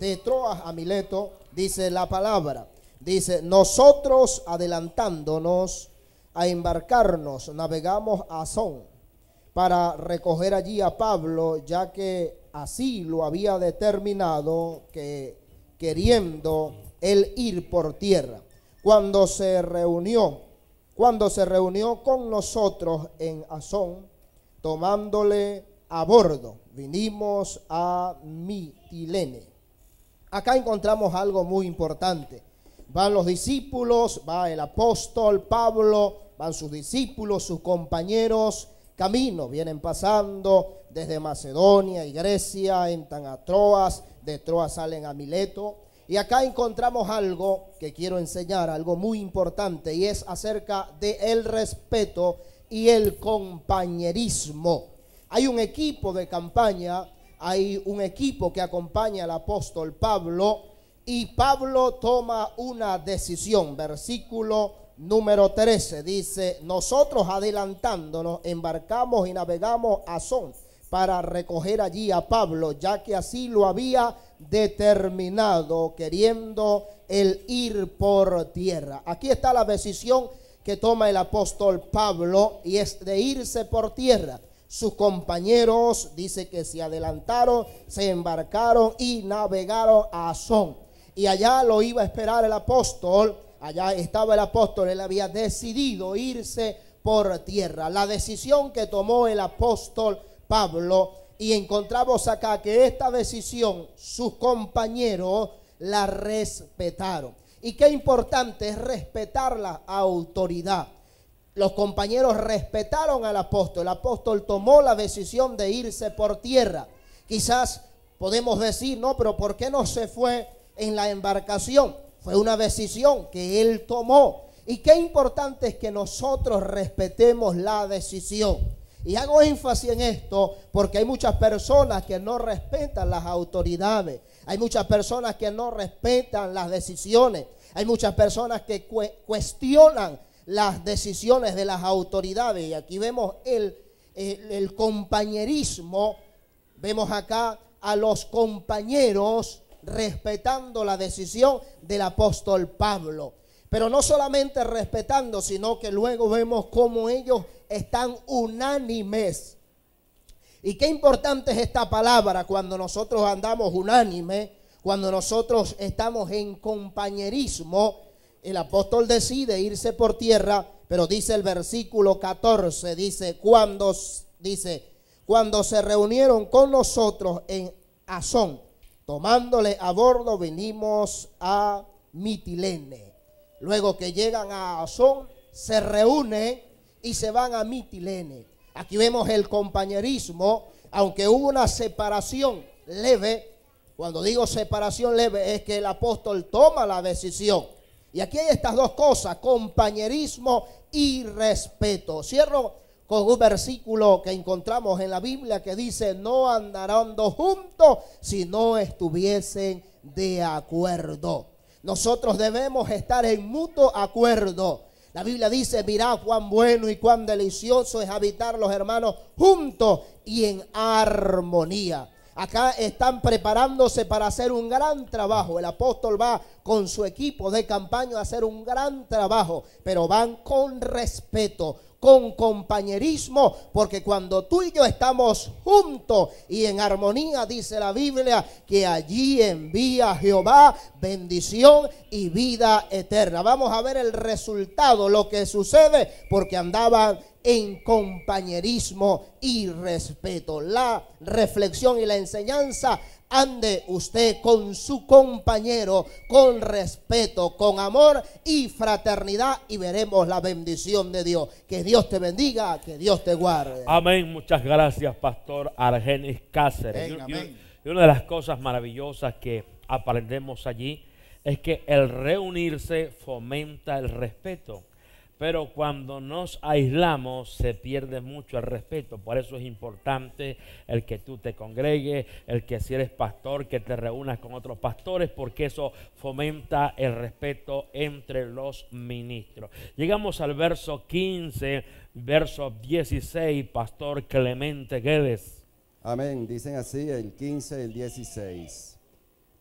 de Troas a Mileto, dice la palabra. Dice, nosotros adelantándonos a embarcarnos, navegamos a Son para recoger allí a Pablo, ya que así lo había determinado que queriendo él ir por tierra cuando se reunió, cuando se reunió con nosotros en Azón, tomándole a bordo, vinimos a Mitilene. Acá encontramos algo muy importante. Van los discípulos, va el apóstol Pablo, van sus discípulos, sus compañeros, camino, vienen pasando desde Macedonia y Grecia, entran a Troas, de Troas salen a Mileto y acá encontramos algo que quiero enseñar, algo muy importante, y es acerca del el respeto y el compañerismo. Hay un equipo de campaña, hay un equipo que acompaña al apóstol Pablo, y Pablo toma una decisión. Versículo número 13 dice, nosotros adelantándonos, embarcamos y navegamos a Son para recoger allí a Pablo, ya que así lo había determinado, queriendo el ir por tierra. Aquí está la decisión que toma el apóstol Pablo y es de irse por tierra. Sus compañeros dice que se adelantaron, se embarcaron y navegaron a Azón. Y allá lo iba a esperar el apóstol, allá estaba el apóstol, él había decidido irse por tierra. La decisión que tomó el apóstol Pablo y encontramos acá que esta decisión sus compañeros la respetaron. Y qué importante es respetar la autoridad. Los compañeros respetaron al apóstol. El apóstol tomó la decisión de irse por tierra. Quizás podemos decir, no, pero ¿por qué no se fue en la embarcación? Fue una decisión que él tomó. Y qué importante es que nosotros respetemos la decisión. Y hago énfasis en esto porque hay muchas personas que no respetan las autoridades. Hay muchas personas que no respetan las decisiones. Hay muchas personas que cuestionan las decisiones de las autoridades. Y aquí vemos el compañerismo. Vemos acá a los compañeros respetando la decisión del apóstol Pablo. Pero no solamente respetando, sino que luego vemos cómo ellos están unánimes. Y qué importante es esta palabra cuando nosotros andamos unánime, cuando nosotros estamos en compañerismo. El apóstol decide irse por tierra, pero dice el versículo 14, dice, cuando, dice, cuando se reunieron con nosotros en Azón, tomándole a bordo, venimos a Mitilene. Luego que llegan a Azón se reúnen y se van a Mitilene. Aquí vemos el compañerismo, aunque hubo una separación leve. Cuando digo separación leve es que el apóstol toma la decisión. Y aquí hay estas dos cosas, compañerismo y respeto. Cierro con un versículo que encontramos en la Biblia que dice, no andarán juntos si no estuviesen de acuerdo. Nosotros debemos estar en mutuo acuerdo. La Biblia dice, Mirá cuán bueno y cuán delicioso es habitar los hermanos juntos y en armonía. Acá están preparándose para hacer un gran trabajo. El apóstol va con su equipo de campaña a hacer un gran trabajo, pero van con respeto, con compañerismo, porque cuando tú y yo estamos juntos y en armonía, dice la Biblia, que allí envía Jehová bendición y vida eterna. Vamos a ver el resultado, lo que sucede, porque andaban en compañerismo y respeto. La reflexión y la enseñanza ande usted con su compañero con respeto, con amor y fraternidad y veremos la bendición de Dios. Que Dios te bendiga, que Dios te guarde. Amén. Muchas gracias, Pastor Argenis Cáceres. Y, una de las cosas maravillosas que aprendemos allí es que el reunirse fomenta el respeto. Pero cuando nos aislamos se pierde mucho el respeto. Por eso es importante el que tú te congregues, el que si eres pastor, que te reúnas con otros pastores, porque eso fomenta el respeto entre los ministros. Llegamos al verso 15, verso 16, pastor Clemente Guedes. Amén, dicen así el 15, el 16.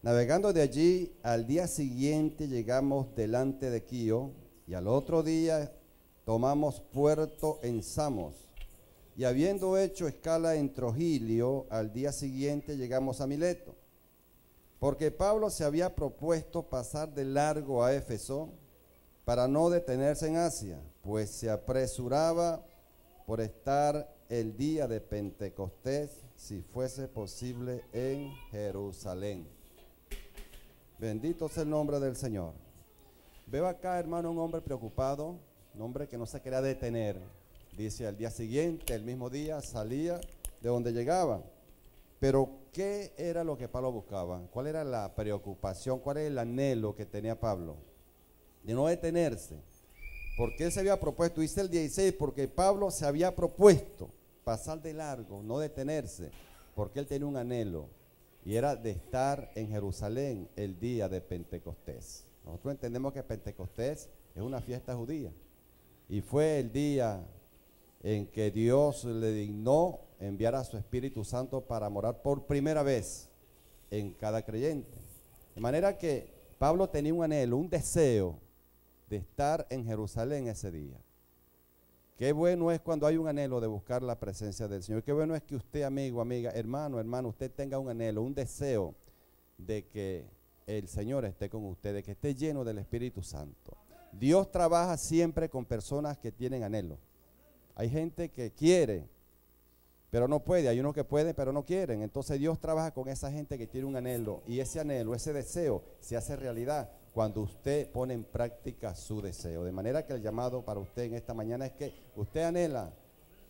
Navegando de allí, al día siguiente llegamos delante de Quío y al otro día tomamos puerto en Samos. Y habiendo hecho escala en Trojilio, al día siguiente llegamos a Mileto. Porque Pablo se había propuesto pasar de largo a Éfeso para no detenerse en Asia, pues se apresuraba por estar el día de Pentecostés, si fuese posible, en Jerusalén. Bendito es el nombre del Señor. Veo acá, hermano, un hombre preocupado, un hombre que no se quería detener. Dice, al día siguiente, el mismo día, salía de donde llegaba. Pero, ¿qué era lo que Pablo buscaba? ¿Cuál era la preocupación? ¿Cuál era el anhelo que tenía Pablo? De no detenerse. Porque él se había propuesto, dice el 16, porque Pablo se había propuesto pasar de largo, no detenerse, porque él tenía un anhelo y era de estar en Jerusalén el día de Pentecostés. Nosotros entendemos que Pentecostés es una fiesta judía. Y fue el día en que Dios le dignó enviar a su Espíritu Santo para morar por primera vez en cada creyente. De manera que Pablo tenía un anhelo, un deseo de estar en Jerusalén ese día. Qué bueno es cuando hay un anhelo de buscar la presencia del Señor. Qué bueno es que usted, amigo, amiga, hermano, hermano, usted tenga un anhelo, un deseo de que el Señor esté con ustedes, que esté lleno del Espíritu Santo. Dios trabaja siempre con personas que tienen anhelo. Hay gente que quiere, pero no puede. Hay uno que puede, pero no quieren. Entonces Dios trabaja con esa gente que tiene un anhelo. Y ese anhelo, ese deseo, se hace realidad cuando usted pone en práctica su deseo. De manera que el llamado para usted en esta mañana es que usted anhela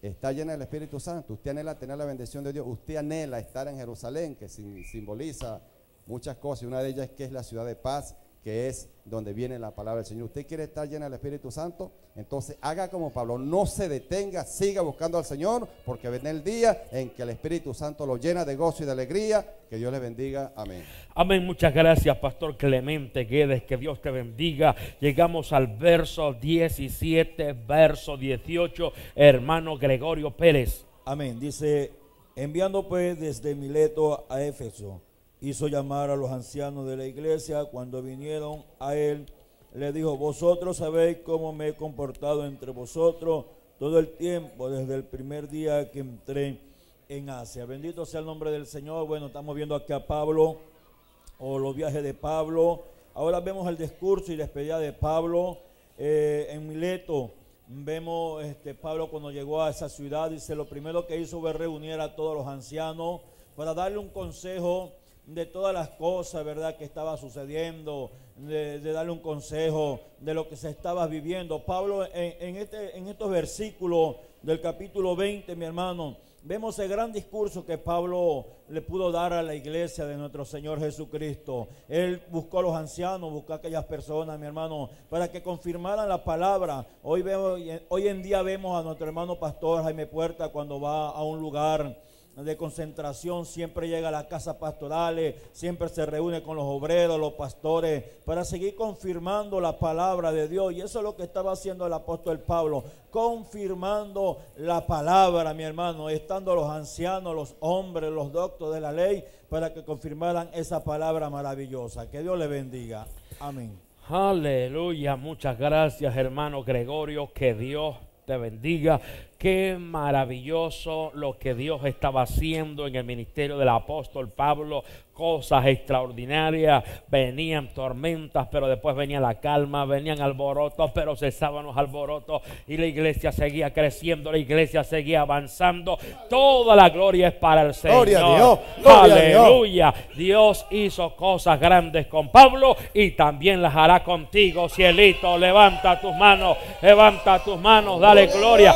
está lleno del Espíritu Santo, usted anhela tener la bendición de Dios, usted anhela estar en Jerusalén, que simboliza muchas cosas. una de ellas es que es la ciudad de paz, que es donde viene la palabra del Señor. Usted quiere estar lleno del Espíritu Santo, entonces haga como Pablo, no se detenga, siga buscando al Señor, porque vendrá el día en que el Espíritu Santo lo llena de gozo y de alegría. Que Dios le bendiga. Amén. Amén. Muchas gracias, Pastor Clemente Guedes. Que Dios te bendiga. Llegamos al verso 17, verso 18, hermano Gregorio Pérez. Amén. Dice, enviando pues desde Mileto a Éfeso hizo llamar a los ancianos de la iglesia. Cuando vinieron a él, le dijo, vosotros sabéis cómo me he comportado entre vosotros todo el tiempo, desde el primer día que entré en Asia. Bendito sea el nombre del Señor. Bueno, estamos viendo aquí a Pablo, o los viajes de Pablo. Ahora vemos el discurso y despedida de Pablo eh, en Mileto. Vemos este, Pablo cuando llegó a esa ciudad, dice, lo primero que hizo fue reunir a todos los ancianos para darle un consejo de todas las cosas, ¿verdad?, que estaba sucediendo, de, darle un consejo de lo que se estaba viviendo. Pablo, en, este, en estos versículos del capítulo 20, mi hermano, vemos el gran discurso que Pablo le pudo dar a la iglesia de nuestro Señor Jesucristo. Él buscó a los ancianos, buscó a aquellas personas, mi hermano, para que confirmaran la palabra. Hoy, vemos, hoy en día vemos a nuestro hermano pastor Jaime Puerta cuando va a un lugar de concentración, siempre llega a las casas pastorales, siempre se reúne con los obreros, los pastores, para seguir confirmando la palabra de Dios. Y eso es lo que estaba haciendo el apóstol Pablo, confirmando la palabra, mi hermano, estando los ancianos, los hombres, los doctos de la ley, para que confirmaran esa palabra maravillosa. Que Dios le bendiga. Amén. Aleluya, muchas gracias hermano Gregorio, que Dios te bendiga. Qué maravilloso lo que Dios estaba haciendo en el ministerio del apóstol Pablo cosas extraordinarias, venían tormentas, pero después venía la calma, venían alborotos, pero cesaban los alborotos y la iglesia seguía creciendo, la iglesia seguía avanzando. Toda la gloria es para el Señor. Gloria a Dios. Aleluya. Dios. hizo cosas grandes con Pablo y también las hará contigo, cielito. Levanta tus manos, levanta tus manos, dale gloria.